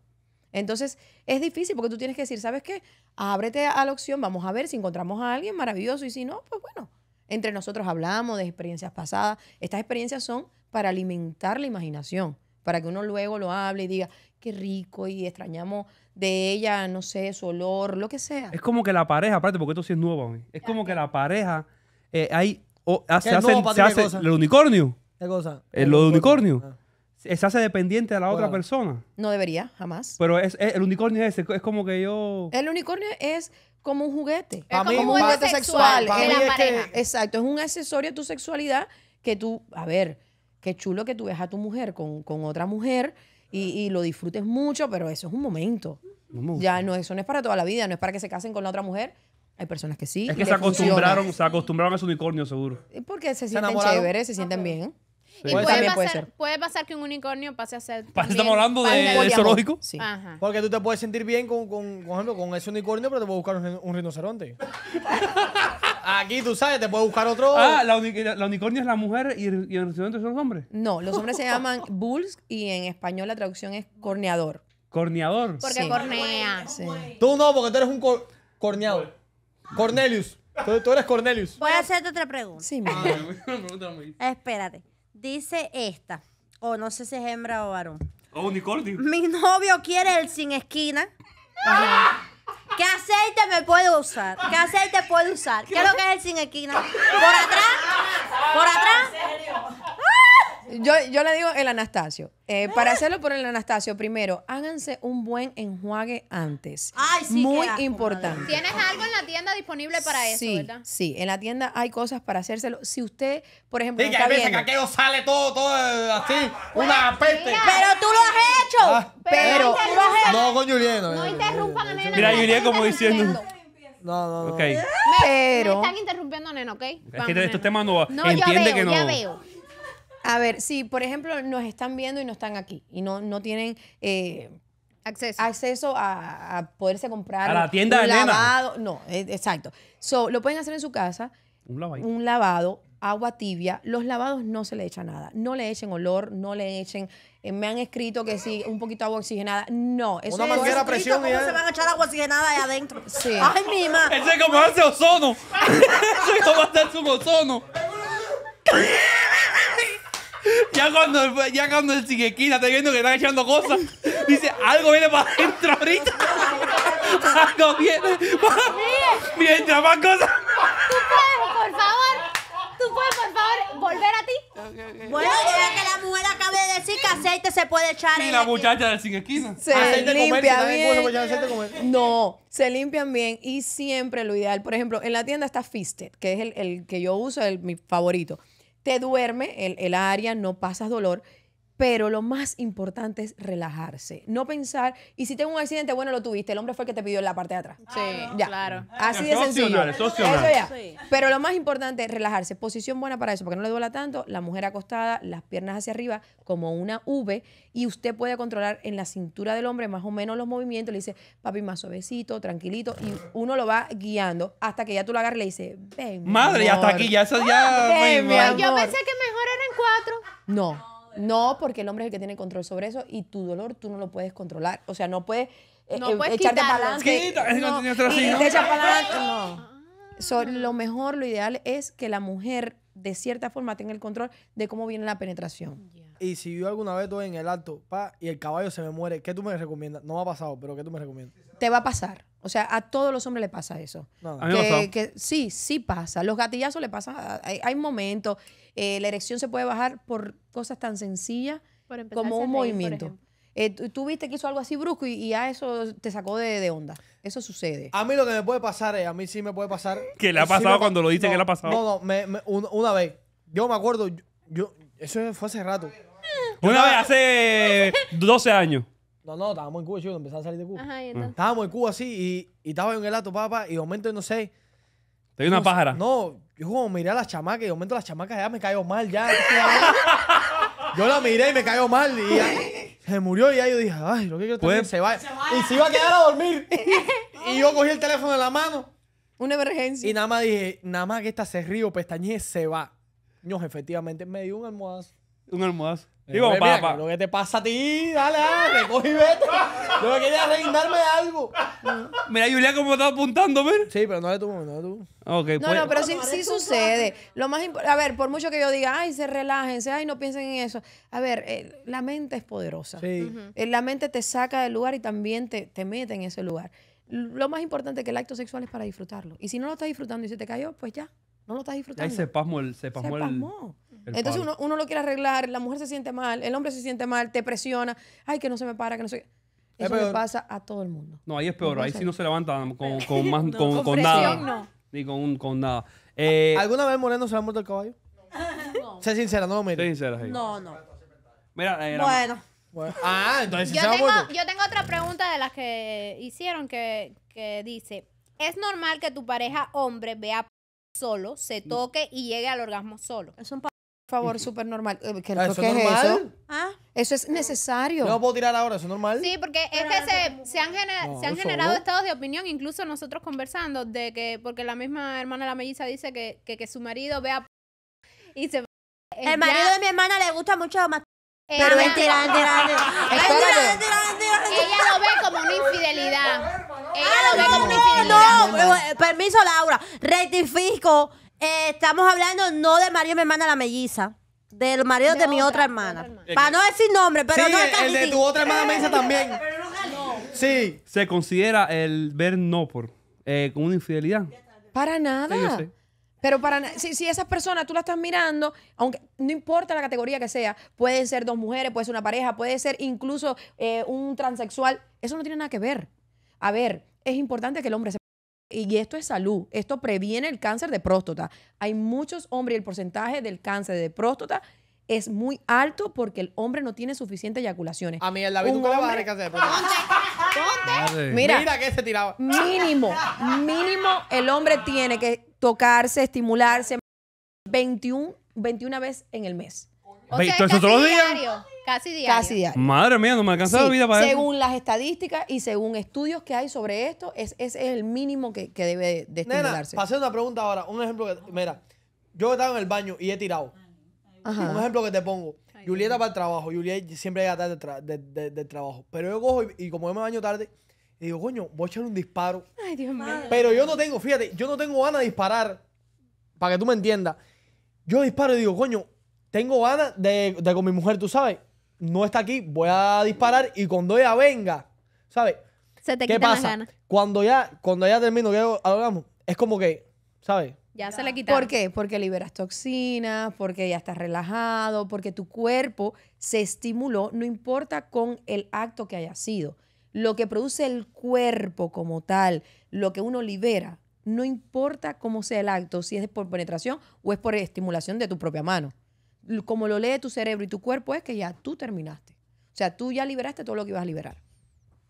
S5: Entonces es difícil porque tú tienes que decir, ¿sabes qué? Ábrete a la opción, vamos a ver si encontramos a alguien maravilloso y si no, pues bueno, entre nosotros hablamos de experiencias pasadas. Estas experiencias son para alimentar la imaginación, para que uno luego lo hable y diga, qué rico y extrañamos de ella, no sé, su olor, lo que sea. Es como
S1: que la pareja, aparte, porque esto sí es nuevo mí. Es como que la pareja, eh, ah, se hace, el unicornio.
S5: ¿Qué cosa? Eh, lo
S1: unicornio. Ah. Eh, se hace dependiente de la otra persona.
S5: No debería, jamás.
S1: Pero es, el unicornio es es como que yo...
S5: El unicornio es como un juguete. es como un juguete sexual. la pareja. Exacto, es un accesorio a tu sexualidad que tú, a ver, qué chulo que tú ves a tu mujer con, con otra mujer y, y lo disfrutes mucho, pero eso es un momento. ya no, eso no es para toda la vida, no es para que se casen con la otra mujer. Hay personas que sí. Es que se acostumbraron,
S1: se acostumbraron a su unicornio, seguro.
S5: Porque se, sienten chéveres, se sienten bien
S4: puede, pasar, que un unicornio pase a ser. Estamos hablando
S3: de, zoológico. Sí. Porque tú te puedes sentir bien con, con, con ese unicornio, pero te puedes buscar un,
S1: rinoceronte. Aquí tú sabes, te puedes buscar otro. Ah, eh, la, unicornio
S5: es la mujer y el, rinoceronte son los hombres. No, los hombres se llaman bulls y en español la traducción es corneador.
S1: Corneador.
S5: Porque cornea. Tú no, porque tú eres un
S3: corneador Cornelius. Tú, eres Cornelius. Voy a hacerte otra pregunta. Sí, mira
S2: Espérate. Dice esta, o no sé si es hembra o varón.
S1: O oh, unicornio. Mi
S2: novio quiere el sin esquina. ¿Qué aceite me
S5: puedo usar? ¿Qué aceite puedo usar? ¿Qué es lo que es el sin esquina? Por
S2: atrás, por
S5: atrás, yo, yo le digo el Anastasio. Eh, para hacerlo por el Anastasio, primero, háganse un buen enjuague antes. Ay, sí, Muy importante. ¿Tienes algo
S4: en la tienda disponible para eso, sí, verdad?
S5: sí, en la tienda hay cosas para hacérselo. Si usted, por ejemplo, Sí, que
S3: sale todo, todo eh, así,
S5: una pues, peste. Pero
S4: tú lo has hecho. Ah. pero- no
S1: interrumpan- con Julián. No eh. interrumpan a Nena. Mira, no como diciendo-
S2: No, no, no.
S5: Pero- están interrumpiendo a Nena, ¿ok? Es que este temas no, No, entiende que no. ya veo. A ver, si por ejemplo nos están viendo y no están aquí y no, no tienen eh, acceso, acceso a, poderse comprar a la tienda de lavado, no, e, exacto. lo pueden hacer en su casa, un, un lavado, agua tibia, los lavados no se le echa nada. No le echen olor, no le echen. Eh, me han escrito que sí, un poquito de agua oxigenada. No, eso Una es. manguera a presión. ¿Cómo ya? ¿eh? se van a echar agua oxigenada ahí adentro? Sí. Ay,
S1: mi madre. Ese es como hace ozono. Ese es como hace un ozono. Ya cuando, ya cuando el esquina está viendo que están echando cosas, dice, algo viene para adentro ahorita. Algo viene. Mientras más cosas.
S4: Tú puedes, por favor. Tú puedes, por favor,
S2: volver a ti. Bueno, ya eh, que la mujer acaba de decir que aceite se puede echar sí, la muchacha
S1: del sin esquina. Se aceite
S5: limpia comer, bien. Se puede aceite comer. No, se limpian bien y siempre lo ideal. Por ejemplo, en la tienda está Fisted, que es el, el que yo uso, el, mi favorito te duerme el, el área, no pasas dolor pero lo más importante es relajarse, no pensar, y si tengo un accidente, bueno, lo tuviste, el hombre fue el que te pidió en la parte de atrás. Sí, ah, ya. claro. Así de sencillo. Pero lo más importante es relajarse, posición buena para eso, porque no le duela tanto, la mujer acostada, las piernas hacia arriba, como una V, y usted puede controlar en la cintura del hombre más o menos los movimientos, le dice, papi, más suavecito, tranquilito, y uno lo va guiando hasta que ya tú lo agarras y le dices, ven. Madre, ya hasta aquí, ya eso ya... Yo pensé que mejor eran cuatro. No. No, porque el hombre es el que tiene control sobre eso y tu dolor tú no lo puedes controlar. O sea, no puedes, eh, no eh, echarte para No, lo mejor, lo ideal es que la mujer de cierta forma tenga el control de cómo viene la penetración.
S3: Y si yo alguna vez doy en el alto pa, y el caballo se me muere, ¿qué tú me recomiendas? No me ha pasado, pero ¿qué tú me recomiendas?
S5: Te va a pasar. O sea, a todos los hombres le pasa eso. A mí Que, sí, sí pasa. Los gatillazos le pasan. Hay, momentos. Eh, la erección se puede bajar por cosas tan sencillas como un movimiento. Eh, tú, viste que hizo algo así brusco y, y a eso te sacó de, onda. Eso sucede. A mí lo que me puede pasar es, a mí sí me puede pasar. Que le ha eh, pasado cuando lo diste que le ha pasado. No, no, una vez. Yo me
S3: acuerdo, yo- eso fue hace rato.
S1: Una vez hace 12 años.
S3: No, no, estábamos en Cuba, chico empezaba a salir de Cuba. Ajá, mm. Estábamos en Cuba así y, y estaba en el lato, papá, y de momento, no sé. Te dio una pájara. No, yo como miré a las chamacas y de momento las chamacas ya me cayó mal, ya. Este yo la miré y me cayó mal y se murió y ahí yo dije, ay, lo que quiero tener pues, se va. Y se iba a quedar a dormir. y yo cogí el teléfono en la mano. Una emergencia. Y nada más dije, nada más que esta se río, pestañe, se va. No, efectivamente, me dio un almohadazo. Un almohazo. Digo, Lo que te pasa a ti, dale, dale, coge
S1: y vete. Yo me quería arreglarme algo. Mira, Julia, cómo estaba apuntando, ¿ver? Sí, pero no de tu no de tu. no, pues. no, pero sí,
S5: sucede. Lo más a ver, por mucho que yo diga, ay, se relájense, ay, no piensen en eso. A ver, eh, la mente es poderosa. Sí. Eh, la mente te saca del lugar y también te, te mete en ese lugar. Lo más importante es que el acto sexual es para disfrutarlo. Y si no lo estás disfrutando y se te cayó, pues ya, no lo estás disfrutando. Ahí se
S1: pasmó Se Se pasmó. Entonces uno,
S5: uno, lo quiere arreglar, la mujer se siente mal, el hombre se siente mal, te presiona, ay, que no se me para, que no se... Eso le pasa a todo el mundo.
S1: No, ahí es peor, ahí sí no se levanta con, con más, con, nada. No. Ni con, con nada. Ah, eh, ¿Alguna
S3: vez Moreno se ha muerto el caballo?
S4: No.
S1: Sé sincera, no me mire. sincera, sí.
S3: No,
S4: no.
S1: Mira,
S3: eh, bueno.
S1: Ah, entonces
S4: yo, se tengo, yo tengo otra pregunta de las que hicieron que, que dice: ¿Es normal que tu pareja hombre vea solo, se toque y llegue al orgasmo solo? Es un favor, súper eh, ah,
S5: normal. ¿Qué, ¿eso es ah. eso? Eso es necesario. No puedo tirar ahora, eso es normal. Sí,
S4: porque es que se, se han, se han generado estados de opinión, incluso nosotros conversando, de que, porque la misma hermana la melliza dice que, que, que su marido vea y se El marido de mi hermana le gusta mucho más. Pero
S2: es mentira, mentira, ella lo ve como una infidelidad. Ella lo ve como una infidelidad. No, eh, permiso Laura, rectifico estamos hablando no de Mario, mi hermana la melliza. Del marido de, mi otra hermana. Para no decir nombre, pero no es el, el de tu otra hermana melliza también.
S1: Sí. Se considera el ver no por eh, una infidelidad.
S5: Para nada. Pero para si, si esas personas tú las estás mirando, aunque no importa la categoría que sea, pueden ser dos mujeres, puede ser una pareja, puede ser incluso eh, un transexual, eso no tiene nada que ver. A ver, es importante que el hombre se y esto es salud, esto previene el cáncer de próstata. Hay muchos hombres, el porcentaje del cáncer de próstata es muy alto porque el hombre no tiene suficientes eyaculaciones. A mí el David vas a cáncer
S4: Mira, Mira que se tiraba.
S5: Mínimo, mínimo el hombre tiene que tocarse, estimularse 21, 21 veces en el mes. O sea, días? Casi diario.
S1: Madre mía, no me alcanza la vida para según
S5: las estadísticas y según estudios que hay sobre esto, es, es el mínimo que, debe de estimularse.
S3: pasé una pregunta ahora. Un ejemplo que, mira, yo estaba en el baño y he tirado. Un ejemplo que te pongo. Julieta para el trabajo. Julieta siempre llega tarde del, de, trabajo. Pero yo cojo y, como yo me baño tarde, digo, coño, voy a echar un disparo.
S4: Ay, Dios mío. Pero yo no
S3: tengo, fíjate, yo no tengo ganas de disparar. Para que tú me entiendas. Yo disparo y digo, coño, tengo ganas de, de con mi mujer, tú sabes, no está aquí, voy a disparar y cuando ella venga, ¿sabes? Se te ¿Qué Cuando ya, cuando ya termino, ¿qué es como que, ¿sabes?
S5: Ya se le quita. ¿Por qué? Porque liberas toxinas, porque ya estás relajado, porque tu cuerpo se estimuló, no importa con el acto que haya sido. Lo que produce el cuerpo como tal, lo que uno libera, no importa cómo sea el acto, si es por penetración o es por estimulación de tu propia mano como lo lee tu cerebro y tu cuerpo, es que ya tú terminaste. O sea, tú ya liberaste todo lo que ibas a liberar.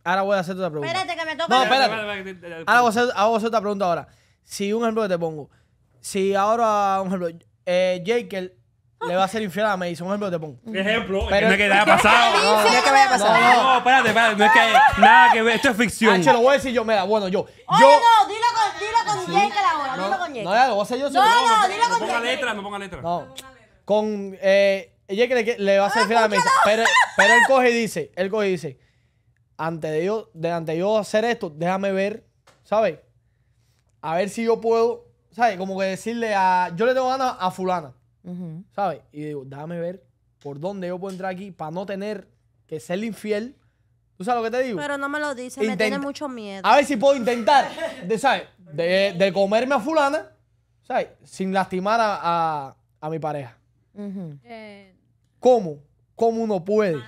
S3: Ahora voy a hacerte otra pregunta. Espérate, que me toca. No, espérate. Ahora voy a hacer, otra pregunta ahora. Si un ejemplo que te pongo, si ahora, un ejemplo, eh, Jekyll le va a hacer infiel a Mason. Un ejemplo te pongo. Ejemplo, no es que haya pasado. No, no es que me haya pasado.
S4: No,
S2: espérate, espérate.
S3: No es que nada que ver. Esto es ficción. lo voy a decir yo. Mira, bueno, yo. Oye, no, dilo
S2: con, dilo
S1: con Jekyll ahora. Dilo con Jekyll. No, ya lo voy a hacer yo. No, no, dilo con Jekyll. No ponga letra, no ponga letra. No.
S3: Con. Eh, ella cree que le va a hacer ah, a la mesa. Pero, pero él coge y dice: Él coge y dice: Antes de yo, yo hacer esto, déjame ver, ¿sabes? A ver si yo puedo, ¿sabes? Como que decirle a. Yo le tengo ganas a Fulana, ¿sabes? Y digo: Déjame ver por dónde yo puedo entrar aquí para no tener que ser infiel. ¿Tú sabes lo que te digo? Pero no me lo dice, me tiene
S2: mucho miedo. A ver si
S3: puedo intentar, ¿sabes? De, comerme a fulana, ¿sabes? Sin lastimar a mi pareja. ¿Cómo? ¿Cómo uno puede?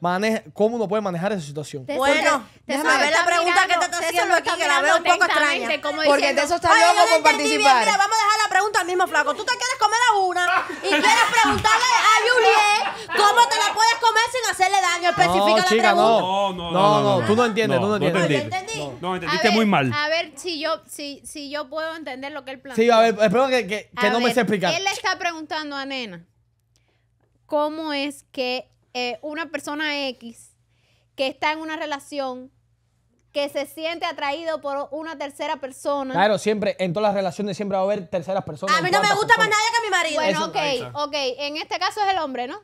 S3: maneja, cómo uno puede manejar esa situación.
S2: Bueno, déjame ver la pregunta que te está haciendo aquí, que la veo un poco extraña. Porque de eso está loco con participar. mira, vamos a dejar la pregunta al mismo flaco. Tú te quieres comer a una y quieres preguntarle a Juliet cómo te la puedes comer sin hacerle daño. Especifica no, chica, la pregunta.
S1: No. No, no, no, no, no, tú no entiendes, tú no entiendes. No, no
S2: entendiste muy mal.
S4: A ver si yo, si, si yo puedo entender lo que él plantea. Sí, a ver,
S3: espero que, que, no me esté explicar Él le
S4: está preguntando a Nena cómo es que eh, una persona X que está en una relación que se siente atraído por una tercera persona. Claro,
S3: siempre, en todas las relaciones siempre va a haber terceras personas. A mí no me gusta más nadie
S4: que mi marido. Bueno, ok, ok. En este caso es el hombre, ¿no?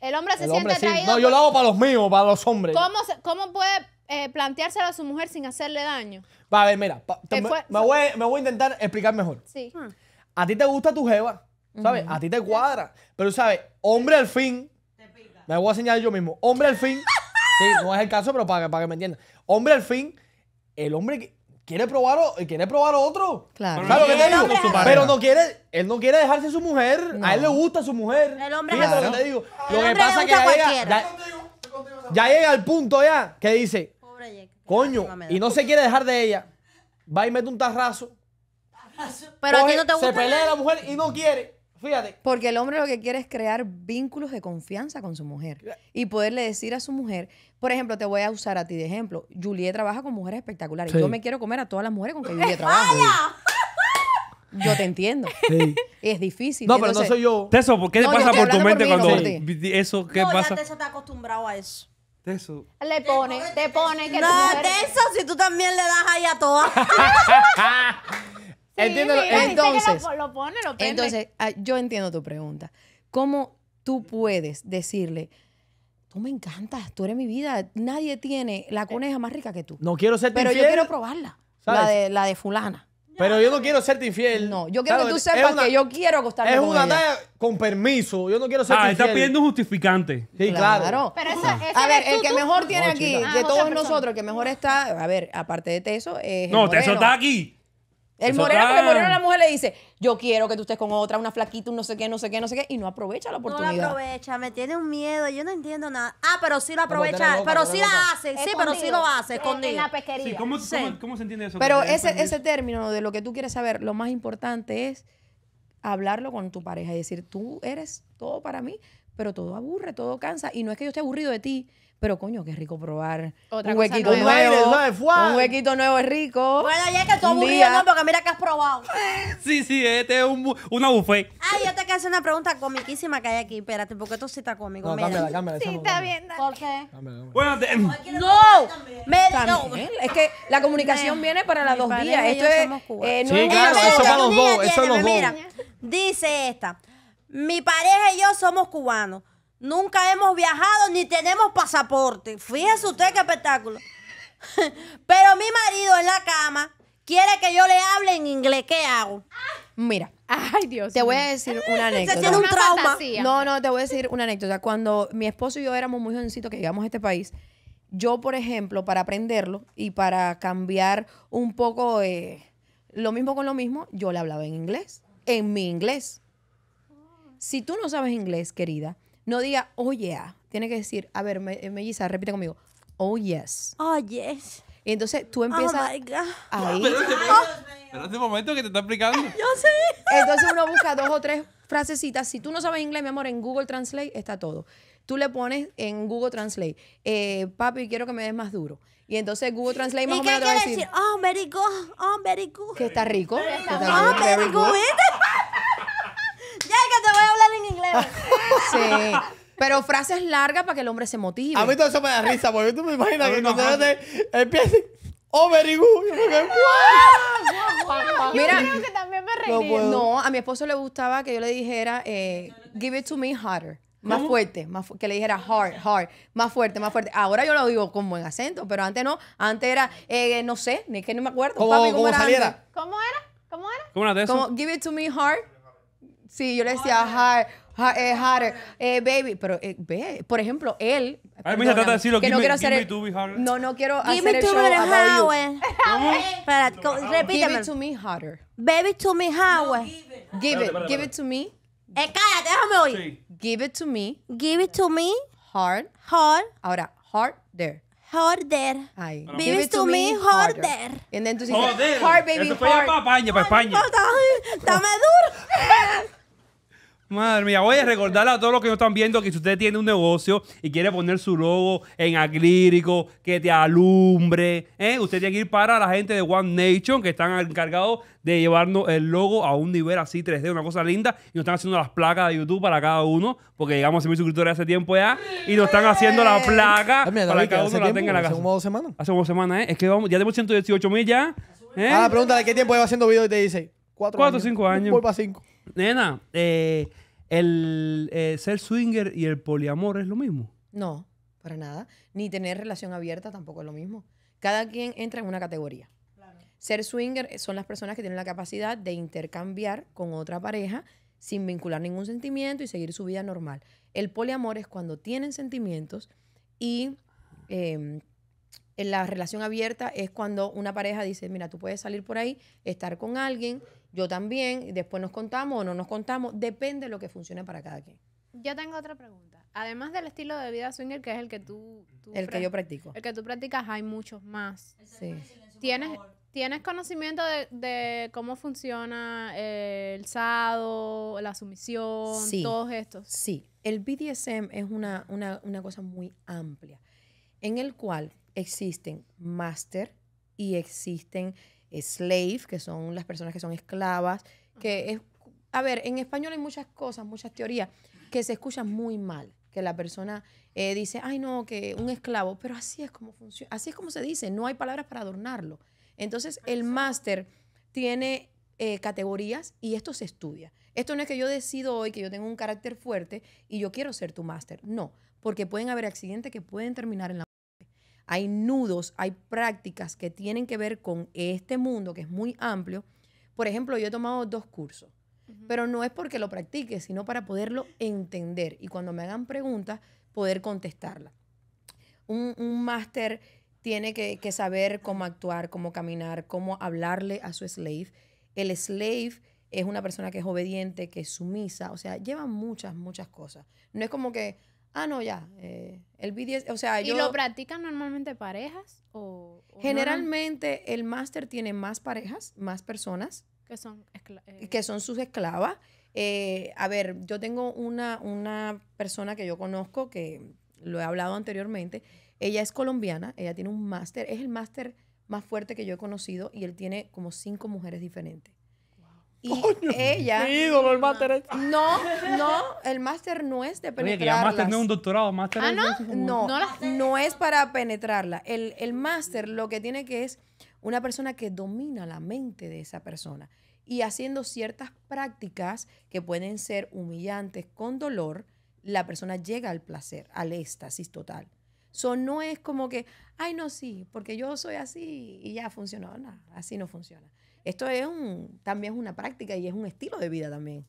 S4: El hombre se siente atraído. No, yo lo hago
S3: para los míos, para los hombres.
S4: ¿Cómo, puede eh, planteárselo a su mujer sin hacerle daño?
S3: Va, a ver, mira, me, voy, a intentar explicar mejor. Sí. Ah. A ti te gusta tu jeva, ¿sabes? A ti te cuadra. Pero, ¿sabes? Hombre al fin me voy a señalar yo mismo. Hombre al fin. sí, no es el caso, pero para, para que me entiendan. Hombre al fin, el hombre quiere probar, o, quiere probar otro. Claro. Pero, no quiere, él no quiere dejarse su mujer. A él le gusta su mujer. El hombre lo que te digo. que pasa es que ya llega, ya, llega al punto ya que dice, coño, y no se quiere dejar de ella. Va y mete un tarrazo.
S2: Pero aquí no te gusta. Se pelea la mujer y no quiere.
S5: Porque el hombre lo que quiere es crear vínculos de confianza con su mujer y poderle decir a su mujer, por ejemplo, te voy a usar a ti de ejemplo. Juliet trabaja con mujeres espectaculares. y Yo me quiero comer a todas las mujeres con que Juliet trabaja. Yo te entiendo. Es difícil. No, pero no soy
S1: yo. Teso, ¿por qué te pasa por tu mente cuando eso qué Teso
S2: está acostumbrado a eso. Teso. Le pone, te pone que No, Teso, si tú también le das ahí a todas.
S4: entonces,
S5: ah, yo entiendo tu pregunta. ¿Cómo tú puedes decirle, tú me encantas, tú eres mi vida, nadie tiene la eh, coneja más rica que tú?
S3: No quiero ser Pero yo quiero
S5: probarla, la de, la de fulana.
S3: Pero yo no quiero serte infiel. No, yo quiero que tú sepas que
S5: yo quiero acostarme Es una
S3: con permiso.
S1: Yo no quiero ser ah, Ah, está pidiendo un justificante. Sí, claro. claro. Ah.
S5: a ver, el que mejor tiene aquí, de todos nosotros, el que mejor está, a ver, aparte de Teso, No, Teso está aquí.
S2: El moreno, porque a la
S5: mujer le dice, yo quiero que tú estés con otra, una flaquita, un no sé qué, no sé qué, no sé qué, y no aprovecha la oportunidad. No aprovecha, me tiene un miedo, yo no entiendo nada. Ah, pero sí lo aprovecha, pero sí la hace, sí, pero sí lo hace, escondido. En la pesquería. Sí, ¿cómo, se entiende eso? Pero ese, ese término de lo que tú quieres saber, lo más importante es hablarlo con tu pareja y decir, tú eres todo para mí, pero todo aburre, todo cansa, y no es que yo esté aburrido de ti, pero coño, qué rico probar un huequito nuevo. un huequito nuevo es rico. Bueno, ya que tú aburrido, ¿no? Porque
S2: mira que has probado.
S1: sí, sí, este es un, una buffet.
S2: Ay, yo te quiero hacer una pregunta comiquísima que hay aquí. Espérate, porque esto sí está cómico. No, cámbiala, cámbiala. Sí, está bien. ¿Por qué?
S1: Bueno,
S5: no. No. no. Es que la comunicación viene para las dos vías. Esto es... Eh, no sí, claro, eso para los dos. Eso es los dos. Dice esta. Mi pareja
S2: y yo somos cubanos. Nunca hemos viajado ni tenemos pasaporte. Fíjese usted qué espectáculo. Pero mi marido en la cama quiere que yo le hable en inglés. ¿Qué hago?
S5: Mira. Ay, Dios. Te voy a decir una anécdota. un trauma. No, no, te voy a decir una anécdota. Cuando mi esposo y yo éramos muy jovencitos que llegamos a este país, yo, por ejemplo, para aprenderlo y para cambiar un poco eh, lo mismo con lo mismo, yo le hablaba en inglés, en mi inglés. Si tú no sabes inglés, querida, no diga, oh yeah. Tiene que decir, a ver, Melissa, repite conmigo. Oh yes. Oh yes. Y entonces tú oh, empiezas. Oh my God. Ahí. Pero,
S1: hace momento, que te está explicando. Yo
S5: sí. Entonces uno busca dos o tres frasecitas. Si tú no sabes inglés, mi amor, en Google Translate está todo. Tú le pones en Google Translate, eh, papi, quiero que me des más duro. Y entonces Google Translate más o menos va a decir, oh, very good, oh, very good. Que está rico. oh, very good. ya que te voy a hablar en inglés. Sí. Pero frases largas para que el hombre se motive. A mí todo eso me da risa, porque tú me imaginas que cuando no, empieza ¡Oh, very Mira, yo creo que también me reí. No, a mi esposo le gustaba que yo le dijera, eh, give it to me harder. Más fuerte, más que le dijera hard, hard, más fuerte, más fuerte. Ahora yo lo digo con buen acento, pero antes no. Antes era, eh, no sé, ni que no me acuerdo. ¿Cómo, ¿cómo, era ¿Cómo era? ¿Cómo
S1: era? ¿Cómo era Como,
S5: give it to me hard. Sí, yo le decía hard. Ha, eh, harder, eh, baby. Pero, eh, ve, por ejemplo, él. no quiero hacer. no, no quiero hacer me el show about repíteme. Give it to me harder.
S2: Baby to me harder. give it. Give it to me. cállate, déjame oír.
S5: Give it to me. Give it to me. Hard. Hard. Ahora, harder. Harder. Give it to me harder. harder. And then hard baby, duro.
S1: Madre mía, voy a recordarle a todos los que nos están viendo que si usted tiene un negocio y quiere poner su logo en acrílico, que te alumbre, ¿eh? usted tiene que ir para la gente de One Nation que están encargados de llevarnos el logo a un nivel así 3D, una cosa linda. Y nos están haciendo las placas de YouTube para cada uno, porque llegamos a 100 suscriptores hace tiempo ya. Y nos están haciendo la placa ah, para cada uno tenga en la casa. Hace como dos semanas. Hace como dos semanas, ¿eh? Es que ya tenemos 118 mil ya. la ¿eh? ah, pregunta de qué tiempo lleva haciendo
S3: videos y te dice.
S1: Cuatro, cuatro o cinco años. Voy a cinco. Nena, eh ¿El eh, ser swinger y el poliamor es lo mismo?
S5: No, para nada. Ni tener relación abierta tampoco es lo mismo. Cada quien entra en una categoría. Ser swinger son las personas que tienen la capacidad de intercambiar con otra pareja sin vincular ningún sentimiento y seguir su vida normal. El poliamor es cuando tienen sentimientos y em, la relación abierta es cuando una pareja dice, mira, tú puedes salir por ahí, estar con alguien yo también, y después nos contamos o no nos contamos, depende de lo que funcione para cada quien.
S4: Yo tengo otra pregunta. Además del estilo de vida swinger, que es el que tú... el que yo practico. El que tú practicas, hay muchos más. Sí. ¿Tienes, ¿Tienes conocimiento de, cómo funciona eh, el sado, la sumisión, todos estos?
S5: Sí. El BDSM es una, una cosa muy amplia, en el cual existen máster y existen slave, que son las personas que son esclavas, que es, a ver, en español hay muchas cosas, muchas teorías que se escuchan muy mal, que la persona eh, dice, ay no, que un esclavo, pero así es como funciona, así es como se dice, no hay palabras para adornarlo. Entonces el máster tiene eh, categorías y esto se estudia. Esto no es que yo decido hoy que yo tengo un carácter fuerte y yo quiero ser tu máster, no, porque pueden haber accidentes que pueden terminar en la hay nudos, hay prácticas que tienen que ver con este mundo que es muy amplio. Por ejemplo, yo he tomado dos cursos, pero no es porque lo practique, sino para poderlo entender y cuando me hagan preguntas, poder contestarla. Un, un máster tiene que, que, saber cómo actuar, cómo caminar, cómo hablarle a su slave. El slave es una persona que es obediente, que es sumisa, o sea, lleva muchas, muchas cosas. No es como que, ah, no, ya. Eh, el o sea, ¿Y yo... ¿Y lo
S4: practican normalmente parejas o...? generalmente
S5: el máster tiene más parejas, más personas.
S4: Que son, eh,
S5: que son sus esclavas. Eh, a ver, yo tengo una, una persona que yo conozco, que lo he hablado anteriormente. Ella es colombiana, ella tiene un máster, es el máster más fuerte que yo he conocido y él tiene como cinco mujeres diferentes. Y ella. Mi ídolo, el máster.
S3: No, no,
S5: el máster no es de penetrarlas. Oye, que máster no es un
S1: doctorado, máster ah, no?
S5: no, es para penetrarla. El, máster lo que tiene que es una persona que domina la mente de esa persona y haciendo ciertas prácticas que pueden ser humillantes con dolor, la persona llega al placer, al éxtasis total. So, no es como que, ay, no, sí, porque yo soy así y ya funcionó. No, así no funciona. Esto es un, también es una práctica y es un estilo de vida también.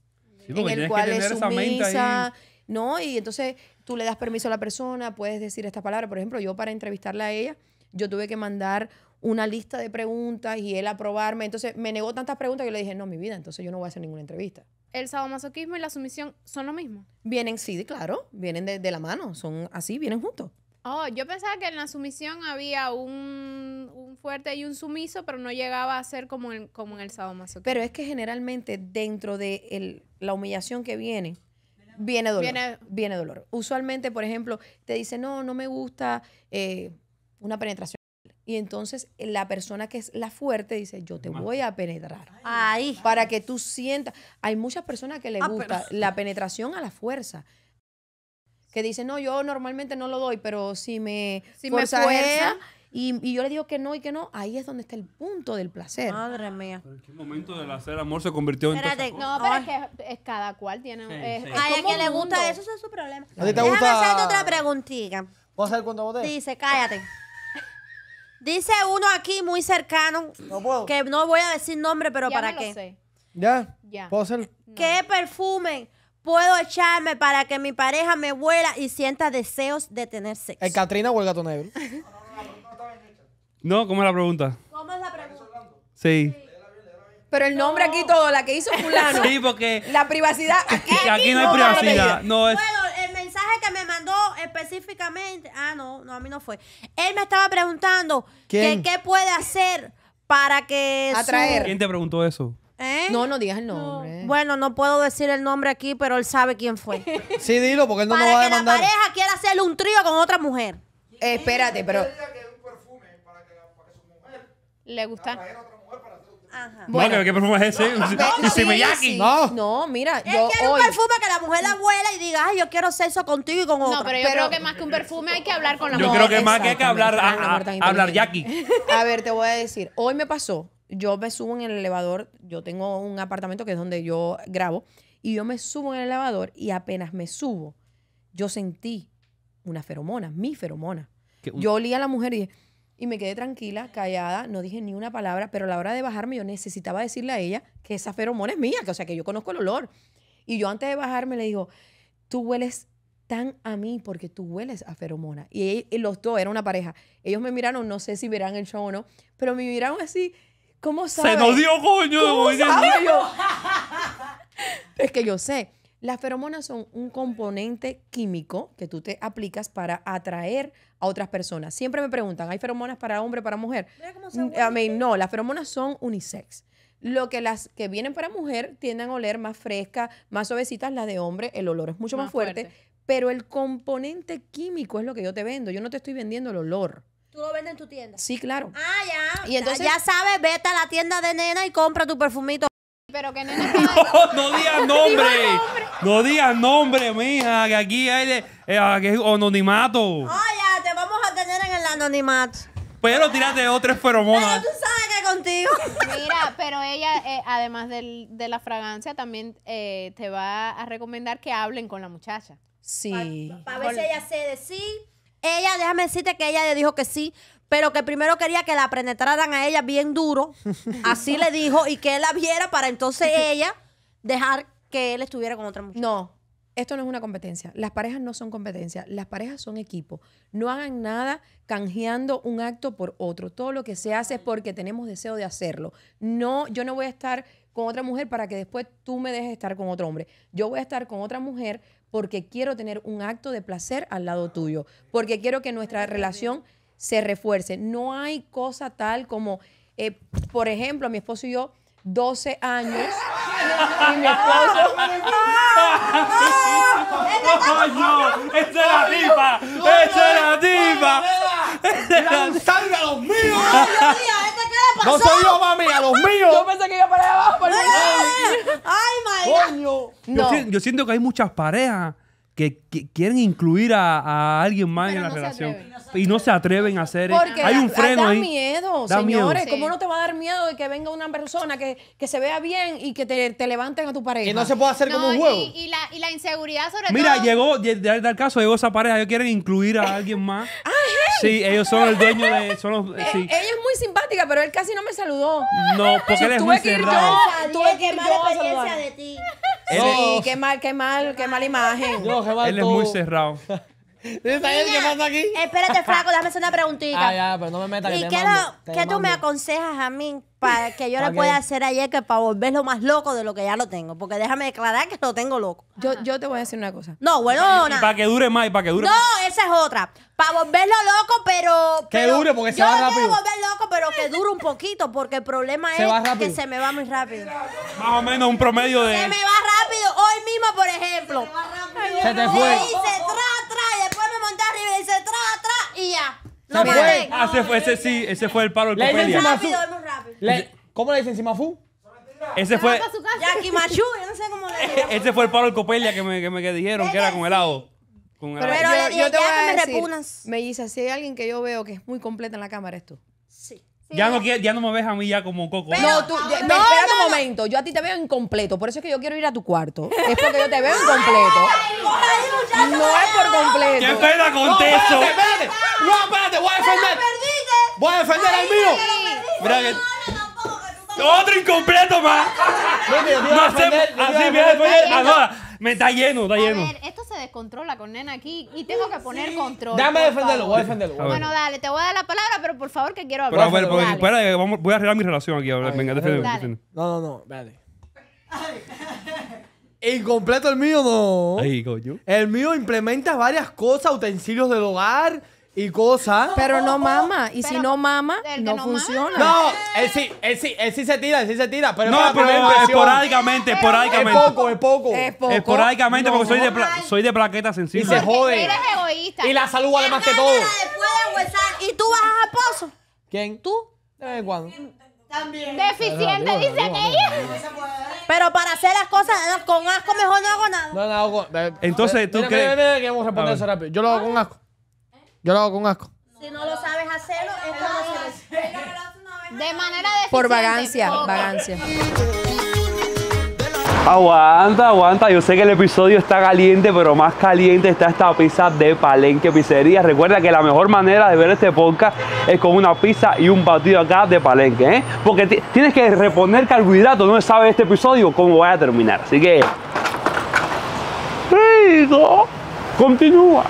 S5: en el cual es sumisa, ¿no? Y entonces tú le das permiso a la persona, puedes decir esta palabra Por ejemplo, yo para entrevistarla a ella, yo tuve que mandar una lista de preguntas y él aprobarme. Entonces me negó tantas preguntas que yo le dije, no, mi vida, entonces yo no voy a hacer ninguna entrevista. ¿El sadomasoquismo y la sumisión son lo mismo? Vienen, sí, claro, vienen de la mano, son así, vienen juntos.
S4: Oh, yo pensaba que en la sumisión había un, fuerte y un sumiso, pero no llegaba a ser como, como en el sadomasoquismo.
S5: Pero es que generalmente dentro de el, la humillación que viene, viene dolor. Viene... dolor. Usualmente, por ejemplo, te dice, no, no me gusta eh, una penetración. Y entonces eh, la persona que es la fuerte dice, yo te voy a penetrar. Ahí. para que tú sientas. Hay muchas personas que les ah, gusta la penetración a la fuerza que dice, no, yo normalmente no lo doy, pero si me, si fuerza, y, y, yo le digo que no y que no, ahí es donde está el punto del placer. Madre mía. ¿En qué
S1: momento del hacer amor se convirtió en Espérate, no,
S4: pero es que cada cual tiene. Sí, a quien le gusta
S3: eso,
S2: es su problema. ¿A ti te Déjame hacerte otra preguntita. a hacer Dice, cállate. Dice uno aquí muy cercano, no puedo. que no voy a decir nombre, pero ¿para qué? sé. ¿Ya? ¿Ya? ¿Puedo hacer? ¿Qué perfume puedo echarme para que mi pareja me vuela y sienta deseos de tener sexo? ¿El Catrina o el gato negro?
S1: no, ¿cómo es la pregunta? ¿Cómo es la pregunta? Sí.
S5: Pero el nombre aquí todo, la que hizo fulano. sí, porque... La privacidad. Aquí, no, hay privacidad. No es...
S2: Bueno, el mensaje que me mandó específicamente... Ah, no, no, a mí no fue. Él me estaba preguntando que qué puede hacer para que... Atraer. ¿Quién
S1: te preguntó eso?
S2: ¿Eh? No, no digas el nombre. Bueno, no puedo decir el nombre aquí, pero él sabe quién fue.
S3: sí, dilo, porque él no me va a demandar. que
S5: la pareja quiera hacerle un trío con otra mujer. Eh, espérate, pero...
S4: Le gusta. Ajá. Bueno, ¿qué
S5: perfume es ese? No, no, no. no mira, Es yo es un perfume que la mujer la huela y diga,
S4: ay, yo quiero sexo contigo y con otra No, pero yo creo que más que un perfume hay que hablar con la mujer. Yo creo que más que hay que hablar,
S1: hablar Jackie.
S5: A ver, te voy a decir, hoy me pasó yo me subo en el elevador, yo tengo un apartamento que es donde yo grabo, y yo me subo en el elevador y apenas me subo, yo sentí una feromona, mi feromona. Yo olía a la mujer y y me quedé tranquila, callada, no dije ni una palabra, pero a la hora de bajarme yo necesitaba decirle a ella que esa feromona es mía, que o sea que yo conozco el olor. Y yo antes de bajarme le digo, tú hueles tan a mí porque tú hueles a feromona. Y, los dos, era una pareja. Ellos me miraron, no sé si verán el show o no, pero me miraron así ¿Cómo sabes? Se nos dio coño. ¿Cómo es que yo sé. Las feromonas son un componente químico que tú te aplicas para atraer a otras personas. Siempre me preguntan, ¿hay feromonas para hombre, para mujer? Mm, no, las feromonas son unisex. Lo que las que vienen para mujer tienden a oler más fresca, más suavecitas, las de hombre, el olor es mucho más, fuerte, pero el componente químico es lo que yo te vendo. Yo no te estoy vendiendo el olor.
S2: Tú lo vendes en tu tienda.
S5: Sí, claro. Ah, ya. Y entonces, ya sabes, vete a la tienda de nena y compra tu
S2: perfumito. Pero que nena.
S1: no, no digas nombre. no digas nombre, mija. Que aquí hay de, eh, ah, que es anonimato. Oye,
S2: ah, ya, te vamos a tener en el anonimato.
S1: Pero tírate otras feromonas.
S4: Pero tú sabes que contigo. Mira, pero ella, eh, además de la fragancia, también eh, te va a recomendar que hablen con la muchacha.
S2: Sí. Para ver si ella se decide. sí ella, déjame decirte que ella le dijo que sí, pero que primero quería que la penetraran a ella bien duro.
S5: Así le
S2: dijo, y que él la
S5: viera para entonces ella dejar que él estuviera con otra mujer. No, esto no es una competencia. Las parejas no son competencia. Las parejas son equipo. No hagan nada canjeando un acto por otro. Todo lo que se hace es porque tenemos deseo de hacerlo. No, yo no voy a estar con otra mujer para que después tú me dejes estar con otro hombre. Yo voy a estar con otra mujer porque quiero tener un acto de placer al lado tuyo, porque quiero que nuestra relación se refuerce. No hay cosa tal como, eh, por ejemplo, mi esposo y yo, 12 años, y mi esposo... ¡Coño! es la tipa! ¡Esta es la tipa!
S1: a los míos!
S2: No soy yo, mami, a los míos. Yo pensé que iba para abajo. ¡Ay, ay Coño.
S1: Yo, siento que hay muchas parejas que, quieren incluir a, alguien más en la relación y no se atreven a hacer Porque hay un freno da,
S5: miedo señores cómo no te va a dar miedo de que venga una persona que, se vea bien y que te, levanten a tu pareja que no se puede hacer como un juego y, la, y la inseguridad sobre todo mira
S1: llegó el caso llegó esa pareja ellos quieren incluir a alguien más Sí, ellos son el dueño de. Son los, eh, Ella
S5: es muy simpática, pero él casi no me saludó.
S1: No, porque él es muy cerrado.
S5: Yo, tuve que mala yo a experiencia de
S4: ti.
S1: Sí, qué
S5: mal, qué mal, qué mala imagen. él es muy cerrado. ¿Sabes qué pasa aquí? Espérate, Flaco, déjame hacer una preguntita. Ah,
S1: ya, pero no me metas. ¿Y que te qué, mando, qué tú me
S2: aconsejas a mí para que yo le pueda hacer ayer que para volverlo más loco de lo que ya lo tengo? Porque déjame declarar que lo tengo loco. Yo, yo te voy a decir una cosa.
S1: No, bueno, ¿Y Para que dure más y para que dure más. No,
S2: esa es otra. Para volverlo loco, pero. Que dure, porque se va rápido. Yo volver loco, pero que dure un poquito, porque el problema es que se me va muy rápido.
S1: Más o menos un promedio de. Se me
S2: va rápido, hoy mismo, por ejemplo. Se, te fue. Y se tra, tra, y después me monté arriba y se tra, tra, y ya.
S1: Se fue. Ah, fue, ese sí, ese fue el paro del Copelia. Rápido,
S2: muy rápido.
S1: ¿Cómo le dicen simafu? Ese fue.
S5: Yaki Machu, yo no sé cómo le dicen.
S1: Ese fue el paro del Copelia que me, que me dijeron que era con helado. Pero, yo,
S2: te
S5: si hay alguien que yo veo que es muy completo en la cámara, es tú. Sí.
S1: Ya no, ya no me ves a mí ya como coco. Pero- No, tú,
S5: ya- un momento. Yo a ti te veo incompleto. Por eso es que yo quiero ir a tu cuarto. Es porque yo te veo incompleto. No es por completo. con no, espérate, espérate. No, espérate, voy a defender.
S1: Voy a defender al mío. Mira que. ¡Otro incompleto más! No así no, me está lleno, está lleno
S4: descontrola con nena aquí y tengo que poner control. Dame defenderlo, voy a defenderlo. bueno, dale, te voy a dar la palabra, pero por favor que quiero hablar. Pero, espera,
S1: eh, voy a arreglar mi relación aquí Venga, defiende. No, no,
S3: no, dale.
S4: Incompleto
S3: el mío, no. Ay, coño. El mío implementa varias cosas, utensilios del hogar y cosas Pero no mama.
S5: Y si no mama, no, funciona. No,
S3: él sí, él sí, se tira, él sí se tira. Pero no, esporádicamente, esporádicamente. Es
S1: poco, es poco. Es poco. Esporádicamente, porque soy de, soy de plaqueta sensible. Y se jode.
S2: Y la salud además que todo. Y tú vas a pozo. ¿Quién? Tú. También. Deficiente, dice ella. Pero para hacer las cosas con asco, mejor no hago nada.
S3: No, no, Entonces, tú qué Yo lo hago con asco. Yo lo hago con asco.
S2: Si no lo sabes hacerlo,
S5: es De manera de Por vagancia, vagancia.
S1: Aguanta, aguanta. Yo sé que el episodio está caliente, pero más caliente está esta pizza de Palenque Pizzería. Recuerda que la mejor manera de ver este podcast es con una pizza y un batido acá de Palenque, ¿eh? Porque tienes que reponer carbohidratos. No sabes este episodio cómo va a terminar. Así que. ¡Rico! Continúa.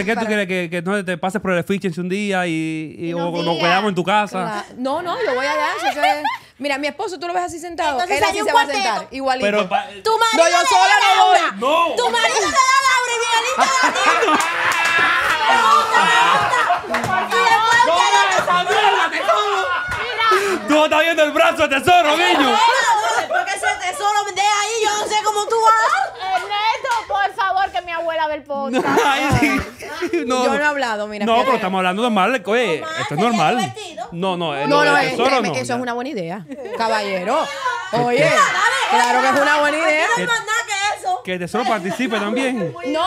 S1: Entonces, ¿qué tú quieres? Que, que no te pases por el efficiency un día y, y, y nos, quedamos en tu casa. Claro.
S5: No, no, yo voy allá. Eso es, mira, mi esposo, tú lo ves así sentado. Entonces, él así se va a sentar. Igualito. Pero, tu marido no, yo sola
S2: la no voy. No. Tu marido te da
S5: Laura y Miguelito da a ti.
S2: Me gusta, me gusta. Y te da.
S1: Tú estás viendo el brazo de tesoro, niño.
S4: Porque ese tesoro de ahí, yo no sé cómo tú vas por favor, que mi abuela ve el podcast. Yo no he hablado, mira.
S1: No, pero estamos hablando normal. Oye, esto es normal. No, No, no, No, no, es, créeme que eso es
S5: una buena idea. Caballero. Oye, claro que es una buena idea.
S1: Que Que Tesoro participe también.
S5: No,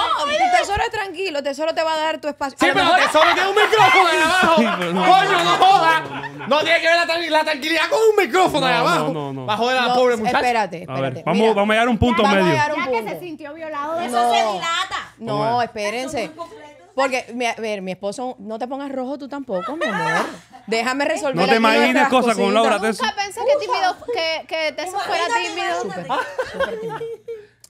S5: Tesoro es tranquilo. Tesoro te va a dar tu espacio. Sí, pero Tesoro tiene
S1: un micrófono Allá abajo. Coño, no jodas.
S5: No tiene que ver la tranquilidad con
S1: un micrófono allá abajo. No, no, Bajo de la pobre muchacha. Espérate, espérate. vamos, vamos a llegar a un punto medio. Ya
S5: que se sintió violado, eso se dilata. No, espérense. Porque, a ver, mi esposo, no te pongas rojo tú tampoco, mi amor. Déjame resolver. No te imagines cosas con Laura. Nunca
S4: pensé que, tímido, que, que Tesoro fuera tímido.
S5: tímido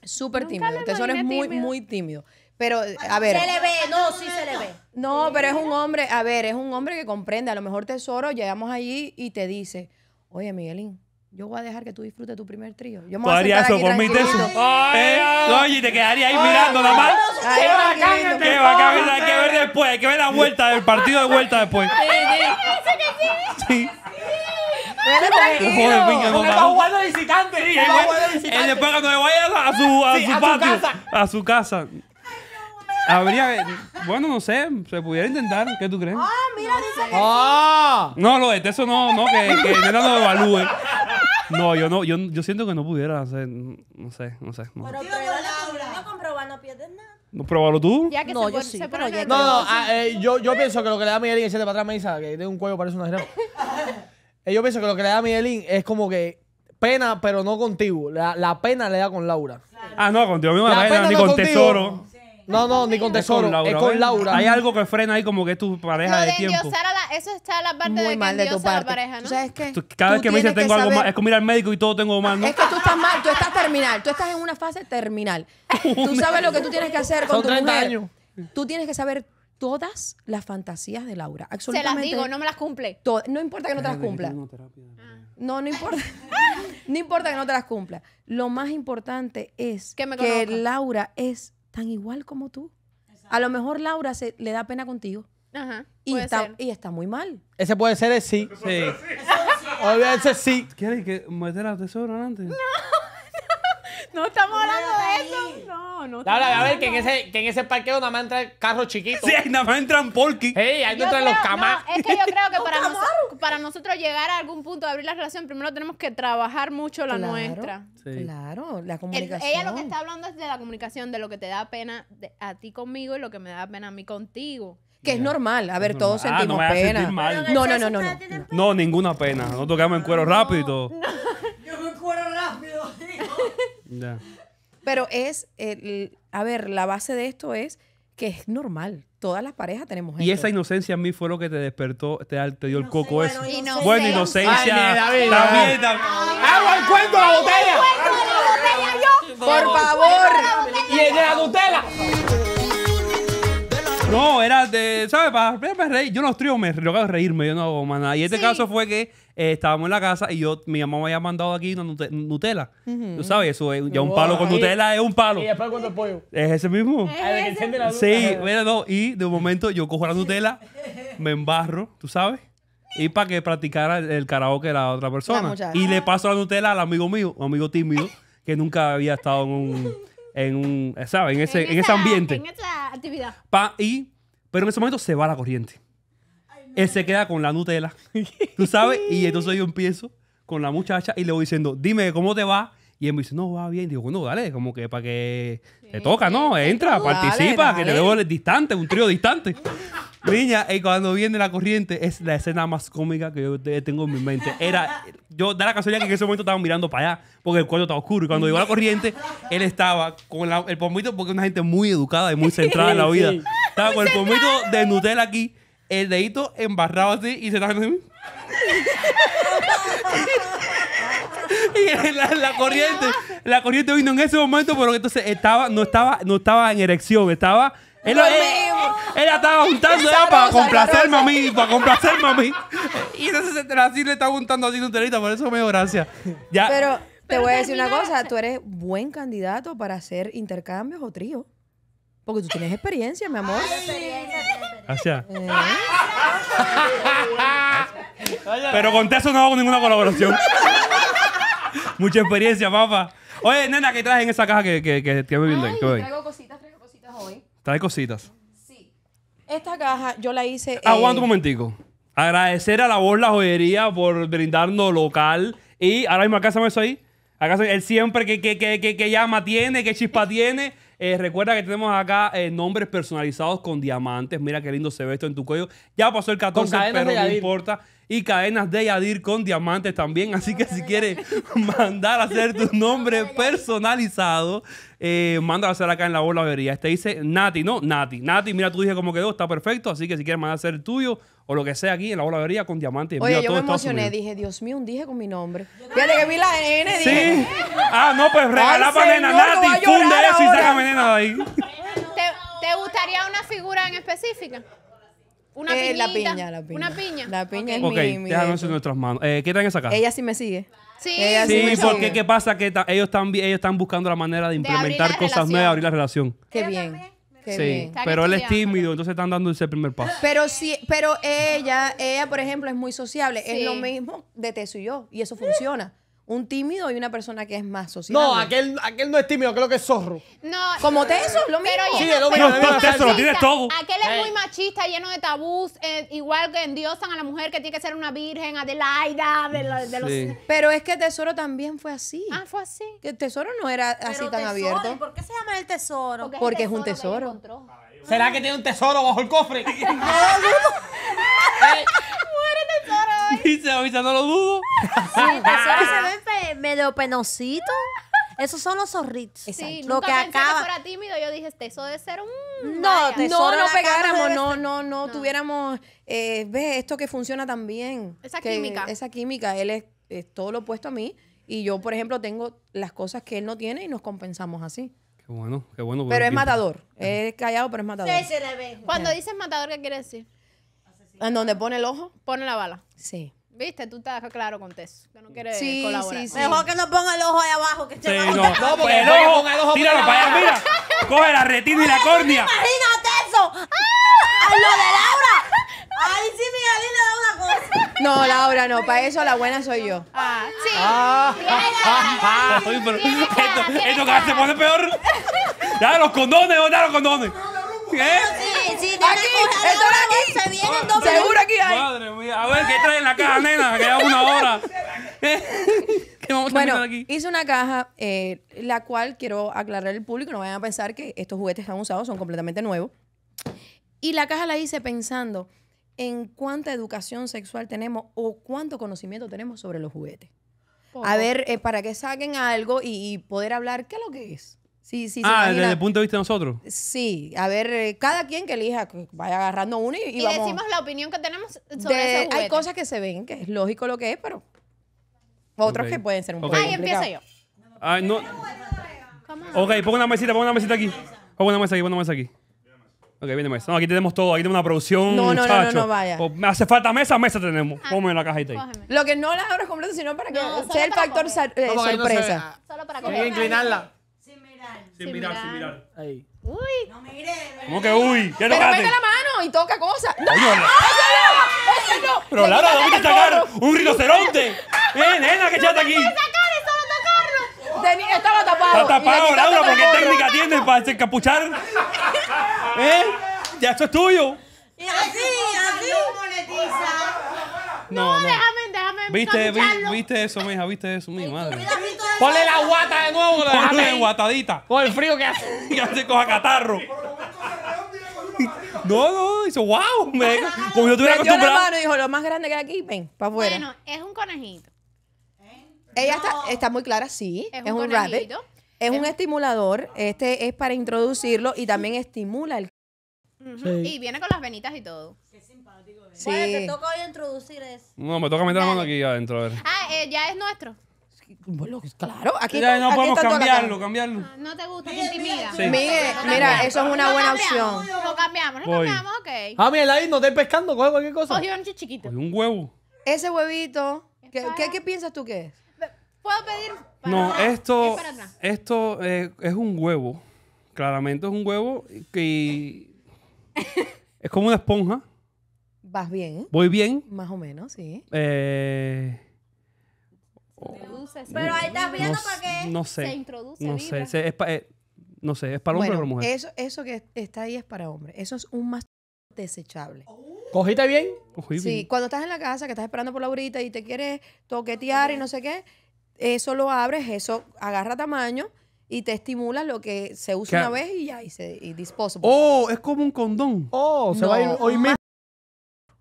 S5: súper tímido. Tesoro es muy, muy tímido. Pero, eh, a ver. Se le ve, no, sí se le ve. No, pero es un hombre, a ver, es un hombre que comprende. A lo mejor Tesoro llegamos allí y te dice, oye, Miguelín, yo voy a dejar que tú disfrutes tu primer trío. Yo me voy a sentar eso aquí mi Tesoro, ¿Eh? Oye, te quedaría ahí mirando nada más. qué bacán, qué bacán, hay que ver después, hay que ver la
S1: vuelta del partido de vuelta después. sí. Sí
S3: está jugando de visitante. Sí, está jugando de
S1: visitante. Él después cuando me vaya a su, a sí, su a patio, su casa. a su casa. Habría, bueno, no sé, se pudiera intentar, ¿qué tú crees? Ah, mira, dice que ¡Ah! No, lo de eso no, no, que, que Nena no evalúe. Eh. No, yo no, yo, yo siento que no pudiera hacer, no sé, no sé. Pero pruébalo,
S2: no comproba, no
S1: pierdes nada. No, pruébalo tú.
S2: no, yo sí. Pero no, no, ah, eh,
S3: yo, pienso que lo que le da a Miguel y el 7 para atrás me dice que tiene un cuello parece una jirafa. Eh, yo pienso que lo que le da a Miguelín es como que pena, pero no contigo. La, la pena le da con Laura.
S1: Ah, no, contigo. mismo. La pena, ni con Tesoro. No,
S3: no, ni con tesoro, es con, Laura, Hay algo
S1: que frena ahí como que es tu pareja de, de tiempo.
S5: La, eso está la parte de que mal de tu la pareja, ¿no? ¿Sabes qué? cada
S1: vez que me dices tengo algo mal, es como ir al médico y todo tengo mal, ¿no? Es que
S5: tú estás mal, tú estás terminal, tú estás en una fase terminal. tú sabes lo que tú tienes que hacer con tu 30 años. Tú tienes que saber todas las fantasías de Laura. Absolutamente. Se las digo, no me las cumple. No importa que no te las cumpla. Ah. No, no importa. no importa que no te las cumpla. Lo más importante es que, Laura es tan igual como tú. A lo mejor Laura se, le da pena contigo. Ajá, y, está, y está, muy mal.
S1: Ese puede ser el sí. sí. Obviamente sí. ¿Quieres que meter a tesoro antes? No.
S4: No estamos hablando de eso. No, no. a ver, que en
S3: ese, que en ese parqueo nada más entran carros chiquitos. Sí,
S1: nada más entran Polki. Ey, ahí
S2: no entran los camas.
S4: es que yo creo que para, nosotros llegar a algún punto de abrir la relación, primero tenemos que trabajar mucho la nuestra.
S5: Claro, la comunicación. ella
S4: lo que está hablando es de la comunicación, de lo que te da pena a ti conmigo y lo que me da pena a mí contigo.
S5: Que es normal. A ver, todos ah, sentimos pena. No, no, no, no,
S1: no. ninguna pena. No tocamos en cuero rápido.
S5: Yo me cuero rápido. Pero es, a ver, la base de esto es que es normal. Todas las parejas tenemos Y esa
S1: inocencia a mí fue lo que te despertó, te, dio el coco eso. Bueno,
S5: inocencia. Bueno, inocencia. Ay,
S3: también, ¡Agua el cuento la botella! ¡Agua la botella yo! ¡Por favor! ¡Y el de la Nutella!
S1: No, era de, ¿sabes? Para, reír. Yo no los me lo reírme, yo no hago más nada. Y este caso fue que eh, estábamos en la casa y yo, mi mamá me había mandado aquí una Nutella. ¿Tú sabes? Eso es, ya un palo con Nutella es un palo. Y ¿Es
S3: después cuando el pollo.
S1: ese mismo?
S3: Ah, sí,
S1: Y de un momento yo cojo la Nutella, me embarro, ¿tú sabes? Y para que practicara el, karaoke la otra persona. y le paso la Nutella al amigo mío, un amigo tímido, que nunca había estado en un en un, eh, ¿sabes? En ese, ambiente. En
S4: esa actividad.
S1: Pa, y, pero en ese momento se va la corriente. Él se queda con la Nutella, tú sabes, y entonces yo empiezo con la muchacha y le voy diciendo, dime cómo te va y él me dice, no, va bien. Digo, bueno, dale, como que para que te toca, ¿no? Entra, participa, que te veo distante, un trío distante. Niña, y cuando viene la corriente, es la escena más cómica que yo tengo en mi mente. Era, yo da la casualidad que en ese momento estaba mirando para allá, porque el cuarto estaba oscuro. Y cuando llegó la corriente, él estaba con el pomito, porque es una gente muy educada y muy centrada en la vida. Estaba con el pomito de Nutella aquí, el dedito embarrado así, y se estaba haciendo y la, corriente, la corriente vino en ese momento, pero entonces estaba, no estaba, no estaba en erección, estaba. Él, él, él, estaba juntando eh, para complacerme a mí, para complacerme a mí. Y entonces así le estaba juntando así un telita, por eso me dio gracia. Ya. Pero
S5: te voy a decir una cosa, tú eres buen candidato para hacer intercambios o tríos. Porque tú tienes experiencia, mi amor.
S1: ¿Eh? Pero con eso no hago ninguna colaboración. Mucha experiencia, papá. Oye, nena, ¿qué traes en esa caja que, que, que, que me Ay,
S5: Traigo cositas, traigo
S1: cositas hoy. Trae cositas. Sí.
S5: Esta caja yo la hice. Eh... Aguanta un
S1: momentico. Agradecer a la voz La Joyería por brindarnos local. Y ahora mismo, acá se eso ahí. Acá él siempre que, que, que, que, llama tiene, que chispa tiene. Eh, recuerda que tenemos acá eh, nombres personalizados con diamantes. Mira qué lindo se ve esto en tu cuello. Ya pasó el 14, pero no importa. Y cadenas de Yadir con diamantes también. Así que si quieres mandar a hacer tu nombre personalizado, eh, mándalo a hacer acá en la bola vería Este dice Nati, no, Nati. Nati, mira, tú dije cómo quedó, está perfecto. Así que si quieres mandar a hacer el tuyo, o lo que sea aquí en la bolavería con diamante. Y Oye, yo me emocioné,
S5: dije, Dios mío, un dije con mi nombre. Fíjate que vi la N, dije. Ah, no, pues regalá para nena Nati, funde eso y la nena de ahí.
S4: ¿Te, gustaría una figura en específica?
S5: Una eh, piña, la piña. Una piña. La piña okay. es en
S1: nuestras manos. Eh, ¿Qué traen esa casa?
S5: Ella sí me sigue. Sí, sí, porque qué
S1: pasa que ellos están ellos están buscando la manera de implementar cosas nuevas, abrir la relación.
S5: Qué bien sí, pero él es tímido,
S1: entonces están dando ese primer paso.
S5: Pero sí, pero ella, ella por ejemplo es muy sociable, es lo mismo de Teso y yo y eso funciona un tímido y una persona que es más social. No,
S3: aquel, aquel no es tímido, creo que es zorro.
S5: No. Como Tesoro, lo mismo. sí, lo todo. Aquel es eh. muy machista, lleno de
S4: tabús, eh, igual que endiosan a la mujer que tiene que ser una virgen, Adelaida, de, los...
S5: Pero es que Tesoro también fue así. Ah, fue así. Que Tesoro no era así tan abierto. ¿Por qué
S2: se llama el Tesoro? Porque, es, un tesoro.
S3: ¿Será que tiene un tesoro bajo el cofre?
S4: Eh,
S1: Dice, no lo dudo. Sí,
S2: se ve medio penosito. Esos son los zorritos. Sí, lo que pensé
S4: acaba. fuera tímido. Yo dije, este, eso de ser un.
S5: No, no, no pegáramos, no, no, no, tuviéramos. Eh, ve, esto que funciona tan bien. Esa química. Esa química. Él es, todo lo opuesto a mí. Y yo, por ejemplo, tengo las cosas que él no tiene y nos compensamos así. Qué bueno, qué bueno.
S2: Pero es matador.
S5: Es callado, pero es matador. se le ve. Cuando dices matador, ¿qué quiere decir? ¿En donde pone el ojo? Pone la bala. Sí.
S4: Viste, tú estás claro con Tess, que no quiere
S2: sí,
S5: colaborar. Sí, sí. Mejor
S4: que no ponga el ojo ahí abajo, que chaval. no. no, porque el tíralo para
S5: allá,
S1: mira. Coge la retina y la córnea.
S2: Imagínate eso. ¡Ah! lo de Laura! Ay, sí, me da una cosa. No, Laura, no. Para
S5: eso la buena soy yo. Ah, sí. Ah, ah,
S2: ah,
S1: esto, esto cada vez se pone peor. Dale los condones, dale los condones.
S2: ¿Qué? aquí, aquí
S5: ah, Madre
S1: mía. A ver, ¿qué trae la caja, nena? Queda una hora.
S5: bueno, hice una caja, eh, la cual quiero aclarar al público. No vayan a pensar que estos juguetes están usados, son completamente nuevos. Y la caja la hice pensando en cuánta educación sexual tenemos o cuánto conocimiento tenemos sobre los juguetes. A ver, eh, para que saquen algo y poder hablar qué es lo que es. Sí, sí, ah, desde el punto de vista de nosotros. Sí, a ver, eh, cada quien que elija, vaya agarrando uno y, y, decimos
S4: la opinión que tenemos sobre de- hay cosas
S5: que se ven, que es lógico lo que es, pero otros que pueden ser un poco Ahí
S1: empiezo yo. Ah, no. Ok, pongo una mesita, pon una mesita aquí. Pon una mesa aquí, pon una mesa aquí. Ok, viene mesa. aquí tenemos todo. Aquí tenemos una producción, No, no, no, no, vaya. Pues, me hace falta mesa, mesa tenemos. Ah, pongo en la cajita ahí.
S5: Lo que no las abro completo, sino para que sea el factor eh, sorpresa. Solo para que inclinarla.
S1: Sin mirar,
S3: sin mirar. Ahí.
S5: Uy. No me
S3: mire. ¿Cómo que uy? ¿Qué Pero mete la
S5: mano y toca cosas. ¡No! ¡Eso no! no no! Pero Lara, ¿dónde te sacar
S1: un rinoceronte? ¡Eh, nena, que chata aquí!
S5: Tenía, estaba tapado. Está tapado, Laura, porque técnica
S1: tienes para encapuchar? ¿Eh? Ya esto es tuyo. Y
S4: así, así. monetiza. No, déjame, déjame. Viste,
S1: viste eso, mija, viste eso, mi madre.
S4: Ponle la guata de nuevo.
S1: Ponle la guatadita. Con el frío que hace. Que hace coja catarro. No, no, Dice, wow. Me,
S5: como yo estuviera Metió la mano y dijo, lo más grande que hay aquí, ven, para afuera. Bueno, es un conejito. Ella está, está muy clara, sí. Es, un, rabbit. Es un estimulador. Este es para introducirlo y también estimula el...
S4: Y viene con las venitas y todo. Qué
S1: simpático Sí. Bueno, te toca
S4: hoy introducir eso.
S1: No, me toca meter la mano aquí adentro.
S4: Ah, eh, ya es nuestro
S1: claro, aquí no podemos cambiarlo, cambiarlo.
S4: Ah, no te gusta, te intimida.
S5: mira, eso es una buena opción. Lo pues, cambiamos, lo cambiamos, ok. Ah,
S3: mira, ahí no estoy
S1: pescando, coge cualquier cosa. Oye, un chiquito. un huevo.
S5: Ese huevito, ¿qué, ¿qué, piensas tú que es? ¿Puedo pedir?
S4: Para no, atrás? esto,
S1: esto eh, es un huevo. Claramente es un huevo que es como una esponja.
S5: Vas bien. Voy bien. Más o menos, sí.
S1: Eh
S5: Oh. Mm, pero ahí estás viendo para qué sé, se introduce. No sé, es
S1: eh, no sé, es para hombre o para mujer.
S5: Eso, eso que está ahí es para hombre. Eso es un más desechable.
S3: ¿Cogiste bien? sí,
S5: cuando estás en la casa, que estás esperando por la horita y te quieres toquetear y no sé qué, eso lo abres, eso agarra tamaño y te estimula lo que se usa una vez y ya, y, se, y Oh,
S1: es como un condón. Oh, se va a ir hoy mismo.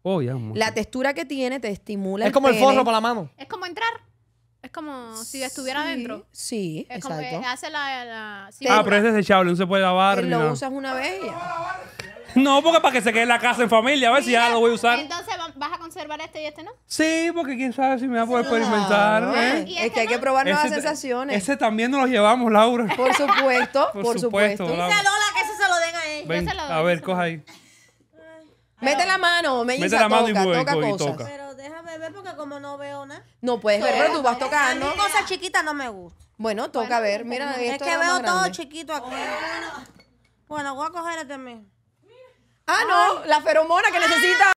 S1: Oh, ya, la
S5: textura que tiene te estimula. Es como el forro para la mano. Es como entrar.
S4: Es como si estuviera sí, Sí, es exacto. Como, hace la, ah, pero es
S1: desechable, no se puede lavar. Lo usas
S4: una vez ya.
S1: No, porque para que se quede en la casa en familia, a ver si ya lo voy a usar.
S4: Entonces, ¿vas a
S1: conservar este y este no? Sí, porque quién sabe si me va a poder experimentar. ¿eh?
S5: es este que hay que probar nuevas sensaciones. Ese
S1: también nos lo llevamos, Laura. Por supuesto, por, supuesto. Lola
S5: que ese se lo den a ella. se lo A ver, coja ahí. Mete la mano, me Mete la mano
S2: toca, y, toca déjame ver porque como no veo
S5: nada. No puedes ver, pero tú vas tocando. A mí cosas chiquitas no me gustan. Bueno, toca ver. Mira, es que veo todo chiquito
S2: aquí. Bueno, voy a coger este mío.
S5: Ah, no, la feromona que necesita.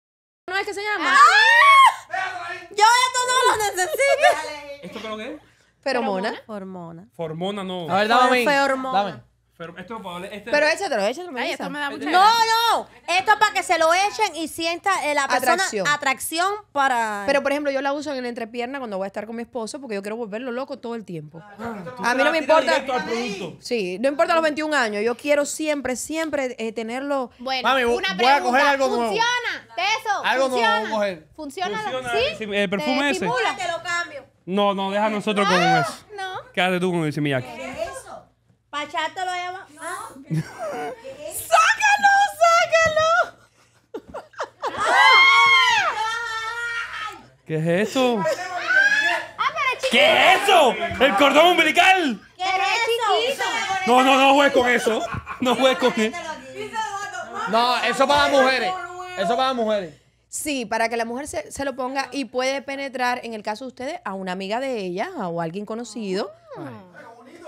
S2: ¿No es que se llama? Ah. Yo esto no lo necesito.
S1: ¿Esto qué es? Feromona. Hormona. Formona, no. A ver, dame. Dame. Pero esto es
S4: Este Pero échatelo, échatelo. esto eh, no, no.
S5: Esto es para que se lo echen y sienta eh, la persona atracción. atracción. para. Pero por ejemplo, yo la uso en la entrepierna cuando voy a estar con mi esposo porque yo quiero volverlo loco todo el tiempo. Ah, a mí no me importa. Sí, no importa los 21 años. Yo quiero siempre, siempre eh, tenerlo. Bueno, una voy a coger algo nuevo. Funciona,
S4: Algo funciona. nuevo a coger. Funciona, funciona ¿sí? El perfume ¿Te ese. que
S1: lo
S5: cambio. No,
S1: no, deja nosotros con ah, eso. No. Quédate tú con ese Miyake.
S2: Pachato lo llama. Ah. ¡Sácalo! ¡Sácalo!
S1: ¿Qué es eso?
S2: Ah, ¿Qué es eso? ¡El cordón
S1: umbilical!
S2: ¿Qué es chiquito!
S1: No, no, no juegues con
S3: eso. No juegues con eso. No, eso para mujeres. Eso para las
S5: mujeres. Sí, para que la mujer se, se, lo ponga y puede penetrar, en el caso de ustedes, a una amiga de ella o a alguien conocido.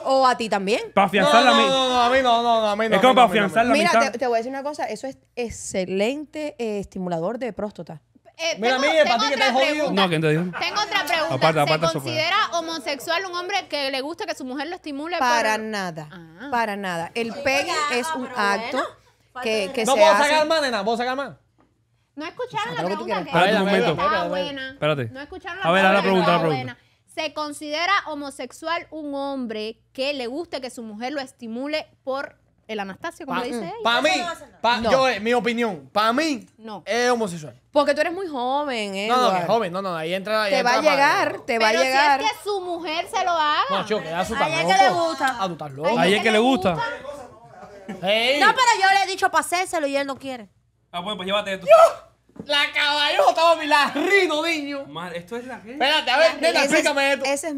S5: ¿O a ti también? Para afianzar la no, no,
S3: no, a mí
S4: no, no,
S5: no, a mí no. Es como para afianzar Mira, te, te voy a decir una cosa. Eso es excelente eh, estimulador de próstata.
S4: Eh, Mira, tengo, mire, para ti que te jodido. No, ¿quién te Tengo otra pregunta. Aparte, ¿Se considera homosexual un hombre que le gusta que su mujer lo estimule? Para nada. Ah. Para nada. El
S5: pegue es un acto que, se que No puedo sacar
S3: más, nena. ¿Puedo sacar más?
S2: No escucharon la pregunta que un
S4: ah, buena. Espérate. No escucharon la A ver, la pregunta, la pregunta. Se considera homosexual un hombre que le guste que su mujer lo estimule por el Anastasio, como le dice ella.
S3: Para mí, yo, eh, mi opinión, para mí es homosexual.
S5: Porque
S4: tú eres muy joven, eh. No, no, es
S3: joven, no, no, ahí entra. Te va a llegar,
S4: te va a llegar. si es que su mujer se lo haga. No, chico, que su su ah, Ahí es que le gusta.
S2: A es que le
S1: gusta. No, pero
S2: yo le he dicho para y él no quiere.
S1: Ah, bueno, pues llévate esto. La
S2: caballo caballota,
S5: mi la rino, niño.
S1: Madre, esto es la rino. Espérate, a ver, nena, explícame esto.
S5: Esa es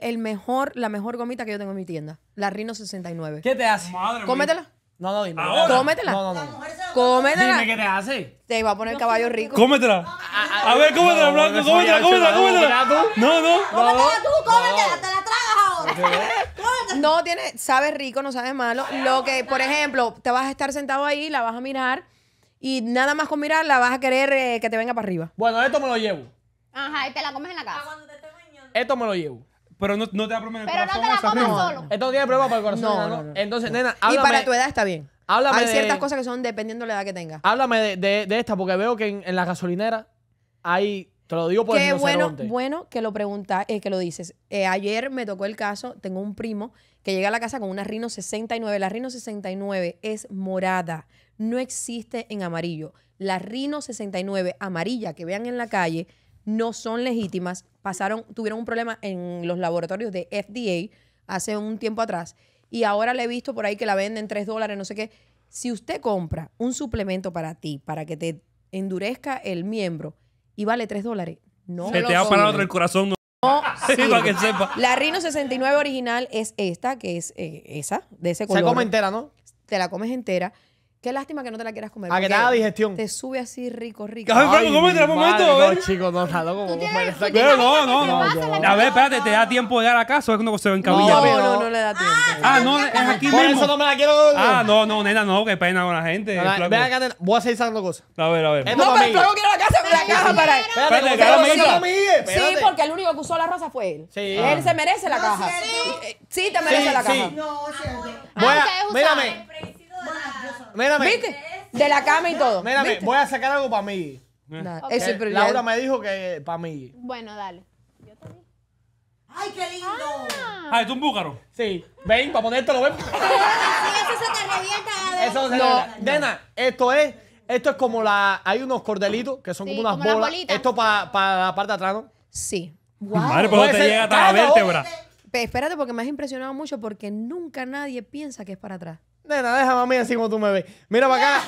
S5: el mejor, la mejor gomita que yo tengo en mi tienda. La Rino 69. ¿Qué te hace? Cómetela.
S3: No, no, dime. Cómetela. No, no,
S5: Cómetela. Dime qué te hace. Te iba a poner el caballo rico. Cómetela. A ver, cómetela, Blanco.
S3: Cómetela, cómetela, cómetela.
S1: No, no.
S5: Cómetela tú, cómetela, te la tragas ahora. No tiene, sabes rico, no sabe malo. Lo que, por ejemplo, te vas a estar sentado ahí, la vas a mirar y nada más con mirarla vas a querer eh, que te venga para arriba.
S3: Bueno, esto me lo llevo.
S4: Ajá, y te la comes en la casa. Ah, esto me
S3: lo llevo. Pero no, no te da problema en el Pero no te la comes solo. Esto no tiene problema para
S5: el corazón. No, no, no. Entonces, nena, háblame. Y para tu edad
S3: está bien. Háblame Hay ciertas cosas
S5: que son dependiendo de la edad que tengas.
S3: Háblame de, de- esta, porque veo que en, la gasolinera hay. Te lo digo por Qué el bueno, Qué
S5: bueno que lo eh, que lo dices. Eh, ayer me tocó el caso, tengo un primo que llega a la casa con una Rino 69. La Rino 69 es morada, no existe en amarillo. La Rino 69 amarilla que vean en la calle no son legítimas. Pasaron, tuvieron un problema en los laboratorios de FDA hace un tiempo atrás y ahora le he visto por ahí que la venden 3 dólares, no sé qué. Si usted compra un suplemento para ti, para que te endurezca el miembro y vale 3 dólares, no. Se te ha parado el
S1: corazón. No. No, sí. para que sepa. La
S5: Rino 69 original es esta, que es eh, esa, de ese color. Se come entera, ¿no? Te la comes entera. Qué lástima que no te la quieras comer. A ah, que te digestión. Te sube así rico, rico. Ay, Franco, cómete la momento, No, chicos, no, como comer Pero no, no, no. A ver, espérate,
S1: ¿te da tiempo de ir a casa o es cuando se va en cabilla? No, no, no le da tiempo. Ah, no, es aquí mismo. Por eso no me la quiero. Ah, no, no, nena, no, que pena con la gente. voy a seguir sacando cosas. A ver, a ver. No, pero yo
S5: quiero la casa, la caja para él. Espérate, Sí, porque el único que usó la rosa fue él. Sí. Él se merece la caja. Sí, te merece la caja. No, sí. Ah, mírame.
S3: Mírame. ¿Viste? De la cama y todo. Mírame, voy a sacar algo para mí. Eh. Laura me dijo que para mí.
S4: Bueno, dale. Yo también. ¡Ay, qué lindo! Ay, ah. tú ah, es
S3: un búcaro. Sí. Ven, para ponértelo, ven.
S2: eso se no,
S3: Dena, esto es. Esto es como la. Hay unos cordelitos
S5: que son como unas bolas. Esto para pa la parte de atrás, ¿no? Sí. Wow. Madre, pero te llega hasta la vértebra. Espérate, porque me has impresionado mucho porque nunca nadie piensa que es para atrás. Nena, déjame a mí así como tú me ves.
S3: Mira para acá.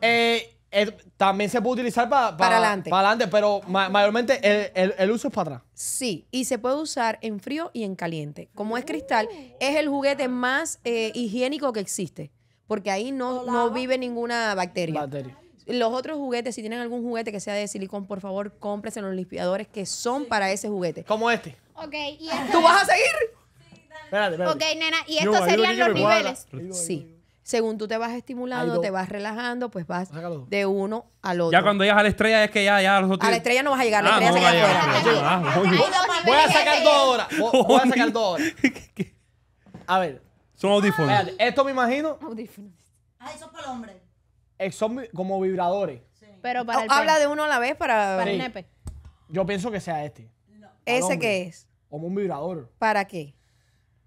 S3: Eh, eh, también se puede utilizar
S5: para adelante. Para
S3: adelante, pero mayormente el, uso es para atrás.
S5: Sí, y se puede usar en frío y en caliente. Como es cristal, es el juguete más eh, higiénico que existe, porque ahí no, vive ninguna bacteria. bacteria. Los otros juguetes, si tienen algún juguete que sea de silicón, por favor, cómprese los limpiadores que son para ese juguete. Como este.
S4: Ok. ¿y este ¿Tú vas a seguir?
S5: Espérate, espérate. Ok, nena, y estos serían los niveles. Sí. Según tú te vas estimulando, te vas relajando, pues vas de uno al otro. Ya cuando
S1: llegas a la estrella es que ya, ya los otros. A la estrella no vas a llegar, la
S5: Voy a sacar dos
S3: horas. Voy, a sacar dos horas.
S1: A ver, Son audífonos.
S4: Esto me imagino Audífonos. Ah, eso es para el hombre.
S3: Eh, son como vibradores.
S4: Sí. Pero oh, para el Habla de uno a la vez para... para el nepe.
S3: Yo pienso que sea este. ¿Ese qué es? Como un vibrador. ¿Para qué?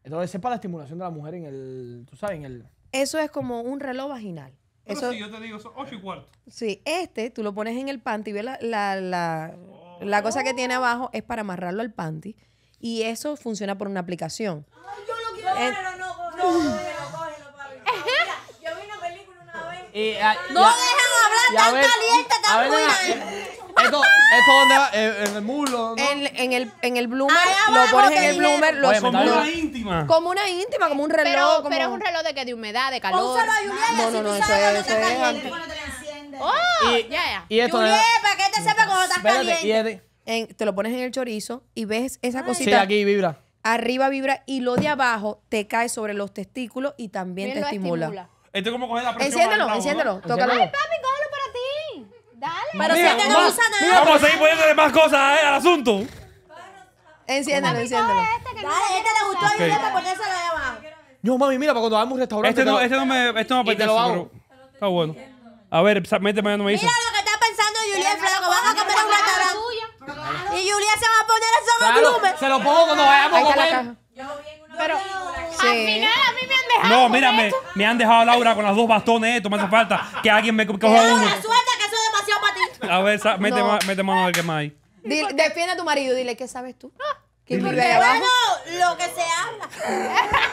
S3: Entonces es para la estimulación de la mujer en el, tú sabes, en el... Eso
S5: es como un reloj vaginal. Pero si yo
S1: te digo, son 8 y cuarto.
S5: Sí, este tú lo pones en el panty, ves la, la, la, cosa que tiene abajo es para amarrarlo al panty y eso funciona por una aplicación. Ay, yo lo quiero, eh, no, no, no, no, no,
S2: yo
S4: vi una película una
S2: vez.
S5: no dejan hablar tan caliente, tan
S3: no, esto, esto dónde va? En, el muslo, ¿no? En, en el, en el bloomer, ah, lo pones
S4: en el bloomer, lo Como una íntima. Como una íntima, como un reloj. Pero, como... pero es un reloj de que de humedad, de calor. Úsalo a Julieta, No, no, no, eso sabes es- cuando ya, ya. Oh, y esto Julieta,
S5: para que te sepa cuando estás Espérate, caliente. en- te lo pones en el chorizo y ves esa cosita. Sí, aquí vibra. Arriba vibra y lo de abajo te cae sobre los testículos y también te estimula.
S1: Esto es como coger la
S4: presión. Enciéndelo, ¿no? enciéndelo, Ay, papi, cógelo Dale. Pero Mira, si que no más- usa nada. Vamos a
S1: seguir poniéndole más cosas eh, al asunto.
S4: Enciéndalo,
S2: enciéndalo. Dale, este, este le gustó y Ok. para ponérselo ahí abajo.
S1: No, mami, mira, para cuando vamos a restaurante. Este no, este no me, este no me apetece, pero está bueno. A ver, mete mañana no me dice. Mira lo que está
S2: pensando Juliet, que Vas a comer un restaurante. Y Julieta se va a poner eso en el se lo pongo cuando vayamos a comer.
S4: Yo comer. Pero al final a mí me han dejado. No, mira,
S1: me han dejado a Laura con las dos bastones Esto Me hace falta que alguien me coja Laura, uno.
S5: suelta que eso es demasiado para ti.
S1: A ver, sa- mete, mano a ver qué más hay.
S5: defiende a tu marido, dile qué sabes tú. ¿Quién lo que se habla.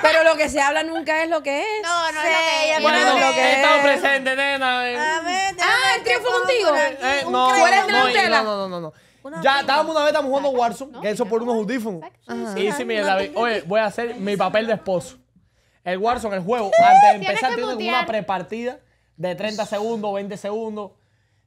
S5: Pero lo que se habla nunca es lo que es. No, no es lo que ella Bueno, lo que he estado
S3: presente, nena. A
S5: ver, Ah, ¿el triunfo contigo?
S2: no, no, no, no, no ya
S3: estábamos una vez, estamos jugando Warzone, que eso por unos audífonos. Y sí Miguel David, oye, voy a hacer mi papel de esposo. El Warzone, el juego, antes de empezar, tiene una prepartida de 30 segundos, 20 segundos.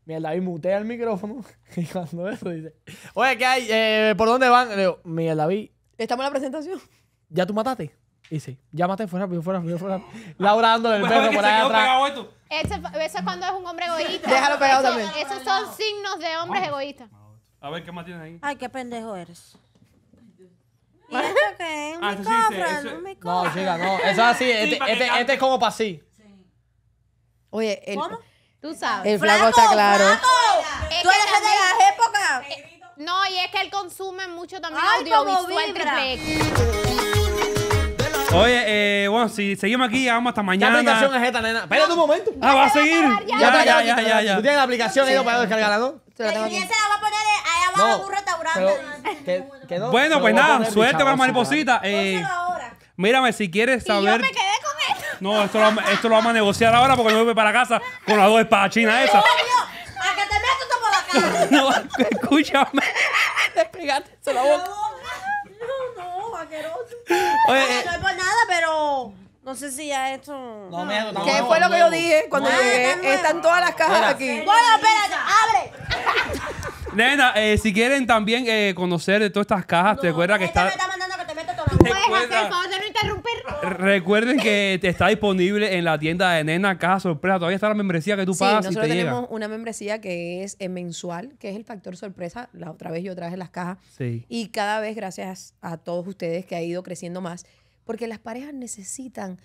S3: Mira, David mutea el micrófono y cuando eso dice, oye, ¿qué hay? Eh, ¿Por dónde van? Le digo, Miguel David. ¿Estamos en la presentación? ¿Ya tú mataste? Y sí, ya maté, fuera, fuera, fuera. Laura dándole el
S2: perro por allá atrás.
S4: Eso, eso es cuando es un hombre egoísta. Déjalo pegado también. Esos son signos de hombres egoístas.
S1: A ver, ¿qué más tienes ahí? Ay, qué pendejo
S2: eres.
S4: ¿Y esto qué? es? Un
S2: ah,
S3: no llega, No, no. Eso es así. Este, este, este, es como para sí.
S5: Oye, el, ¿Cómo?
S4: Tú sabes. el flaco está claro. flaco! Tú eres de las épocas. No, y es que él consume mucho también Ay, audiovisual
S1: Oye, eh, bueno, si seguimos aquí, vamos hasta ¿Qué mañana. aplicación es
S3: esta, nena? Espérate un momento. Ah, va a seguir. Ya, Ya, ya, ya, ya. Tú tienes la aplicación ahí para descargarla, ¿no?
S2: Se la se la va a poner allá abajo No, en un
S3: restaurante.
S1: Ah, bueno, pues nada, suerte para Mariposita. Eh, mírame, si quieres saber. yo me quedé con él. No, esto lo, vamos- a negociar ahora porque me voy para casa con las dos espadachinas esas.
S2: a que te meto tú por
S1: la cara. No, escúchame.
S2: Despegate, se la boca. No, no, vaqueroso. Oye, eh. no es por nada, pero no sé si ya esto. No, me no, ¿Qué fue lo que yo dije cuando ah, llegué? Están todas las cajas aquí. Bueno,
S5: espérate,
S1: abre. Nena, eh, si quieren también eh, conocer de todas estas cajas, te acuerdas que está. Me está mandando que te
S5: todas. ¿Puedes no
S1: interrumpir? Recuerden que está disponible en la tienda de Nena Caja Sorpresa. Todavía está la membresía que tú pagas. Sí, nosotros tenemos
S5: una membresía que es eh, mensual, que es el factor sorpresa. La otra vez yo traje las cajas.
S1: Sí.
S2: Y
S5: cada vez, gracias a todos ustedes que ha ido creciendo más porque las parejas necesitan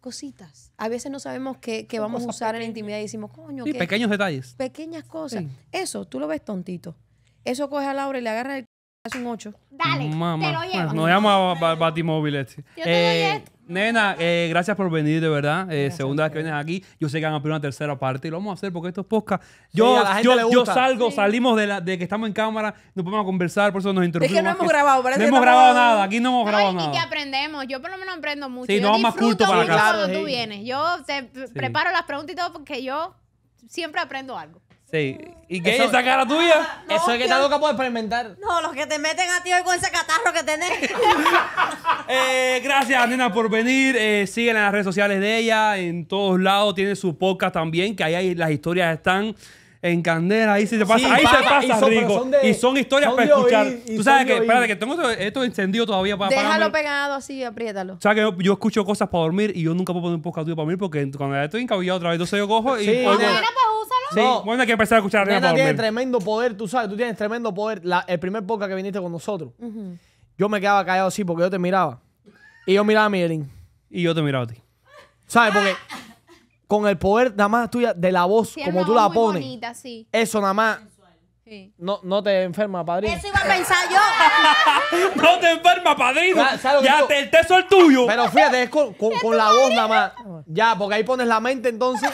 S5: cositas. A veces no sabemos qué, vamos a usar en la intimidad y decimos, coño. Sí, pequeños detalles. Pequeñas cosas. Eso, tú lo ves tontito. Eso coge a Laura y le agarra el hace un 8. Dale, te lo llevo. Nos
S1: vamos a Batimóvil este. Yo te eh, Nena, eh, gracias por venir, de verdad. Eh, segunda vez que vienes aquí. Yo sé que van a pedir una tercera parte y lo vamos a hacer porque esto es Yo, yo, salgo, salimos de, la- que estamos en cámara, nos podemos conversar, por eso nos interrumpimos. no hemos grabado, parece No hemos grabado nada, aquí no hemos grabado nada, y- que
S4: aprendemos. Yo por lo menos aprendo mucho. Sí, yo no, más disfruto culto para mucho cuando tú vienes. Yo preparo las preguntas y todo porque yo siempre aprendo algo.
S1: Sí. ¿Y qué es esa cara tuya? Ah, Eso es que está loca por experimentar.
S4: No, los que te meten a ti hoy con ese catarro que tenés.
S1: Eh, gracias, nena, por venir. Eh, en las redes sociales de ella. En todos lados tiene su podcast también, que ahí las historias están en Candela, ahí se te pasa, ahí se pasa y rico. y son historias para escuchar. Tú sabes que, espérate, que tengo esto, encendido todavía para. Déjalo
S5: pegado así, apriétalo.
S1: sea, que yo, escucho cosas para dormir y yo nunca puedo poner un podcast tuyo para dormir porque cuando ya estoy encabillado otra vez, entonces yo cojo y. Ah, pues no, bueno, que a escuchar tremendo
S3: poder, tú sabes, tú tienes tremendo poder. el primer podcast que viniste con nosotros, yo me quedaba callado así porque yo te miraba. Y yo miraba a Miguelín. Y yo te miraba a ti. ¿Sabes? Porque con el poder nada más tuya de la voz, como tú la pones. Eso nada más. No, no te enferma, padrino.
S4: Eso iba a pensar yo.
S2: no te enferma, padrino.
S3: ya, el teso es tuyo. Pero fíjate, es con la voz nada más. Ya, porque ahí
S5: pones la mente entonces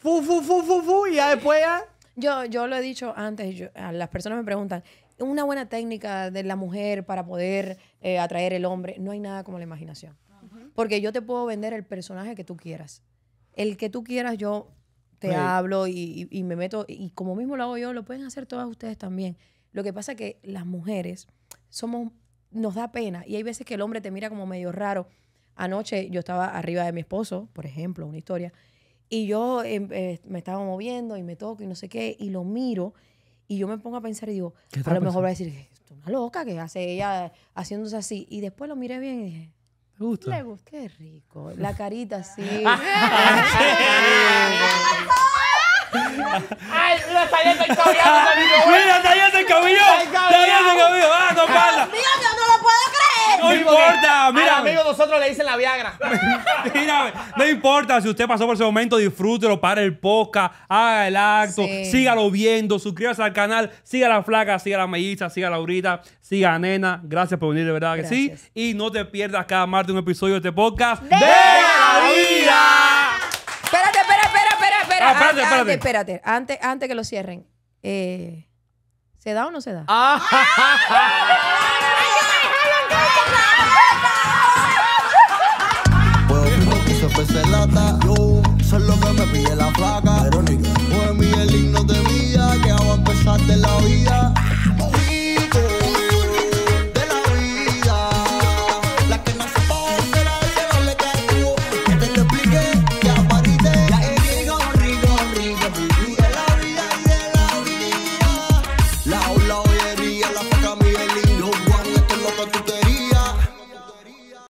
S5: fu, fu, fu, fu, fu, y ya después Yo, yo lo he dicho antes, las personas me preguntan, una buena técnica de la mujer para poder eh, atraer el hombre, no hay nada como la imaginación. Porque yo te puedo vender el personaje que tú quieras. El que tú quieras, yo te hablo y, me meto, y como mismo lo hago yo, lo pueden hacer todas ustedes también. Lo que pasa es que las mujeres somos, nos da pena y hay veces que el hombre te mira como medio raro. Anoche yo estaba arriba de mi esposo, por ejemplo, una historia, y yo em, eh, me estaba moviendo y me toco y no sé qué, y lo miro y yo me pongo a pensar y digo, a lo mejor va a decir, es una loca que hace ella haciéndose así. Y después lo miré bien y dije, ¿Te gusta? Le gusta. Qué rico. La carita así. Ah, ¡Ay, la talla del cabello!
S2: ¡Mira, talla el cabello! ¡Talla del cabello! ¡Va, tocarla!
S3: no importa, mira. amigos nosotros le dicen la Viagra.
S1: no importa si usted pasó por ese momento, disfrútelo, para el podcast, haga el acto, sígalo viendo, suscríbase al canal, siga la flaca, siga la melliza, siga la Laurita, siga a Nena. Gracias por venir, de verdad que sí. Y no te pierdas cada martes un episodio de este podcast. ¡De la vida!
S5: Espérate, espérate, espérate. Espérate, espérate, ah, Antes- espérate. espérate. Antes, que lo cierren. Eh, ¿Se da o no se da? Ah.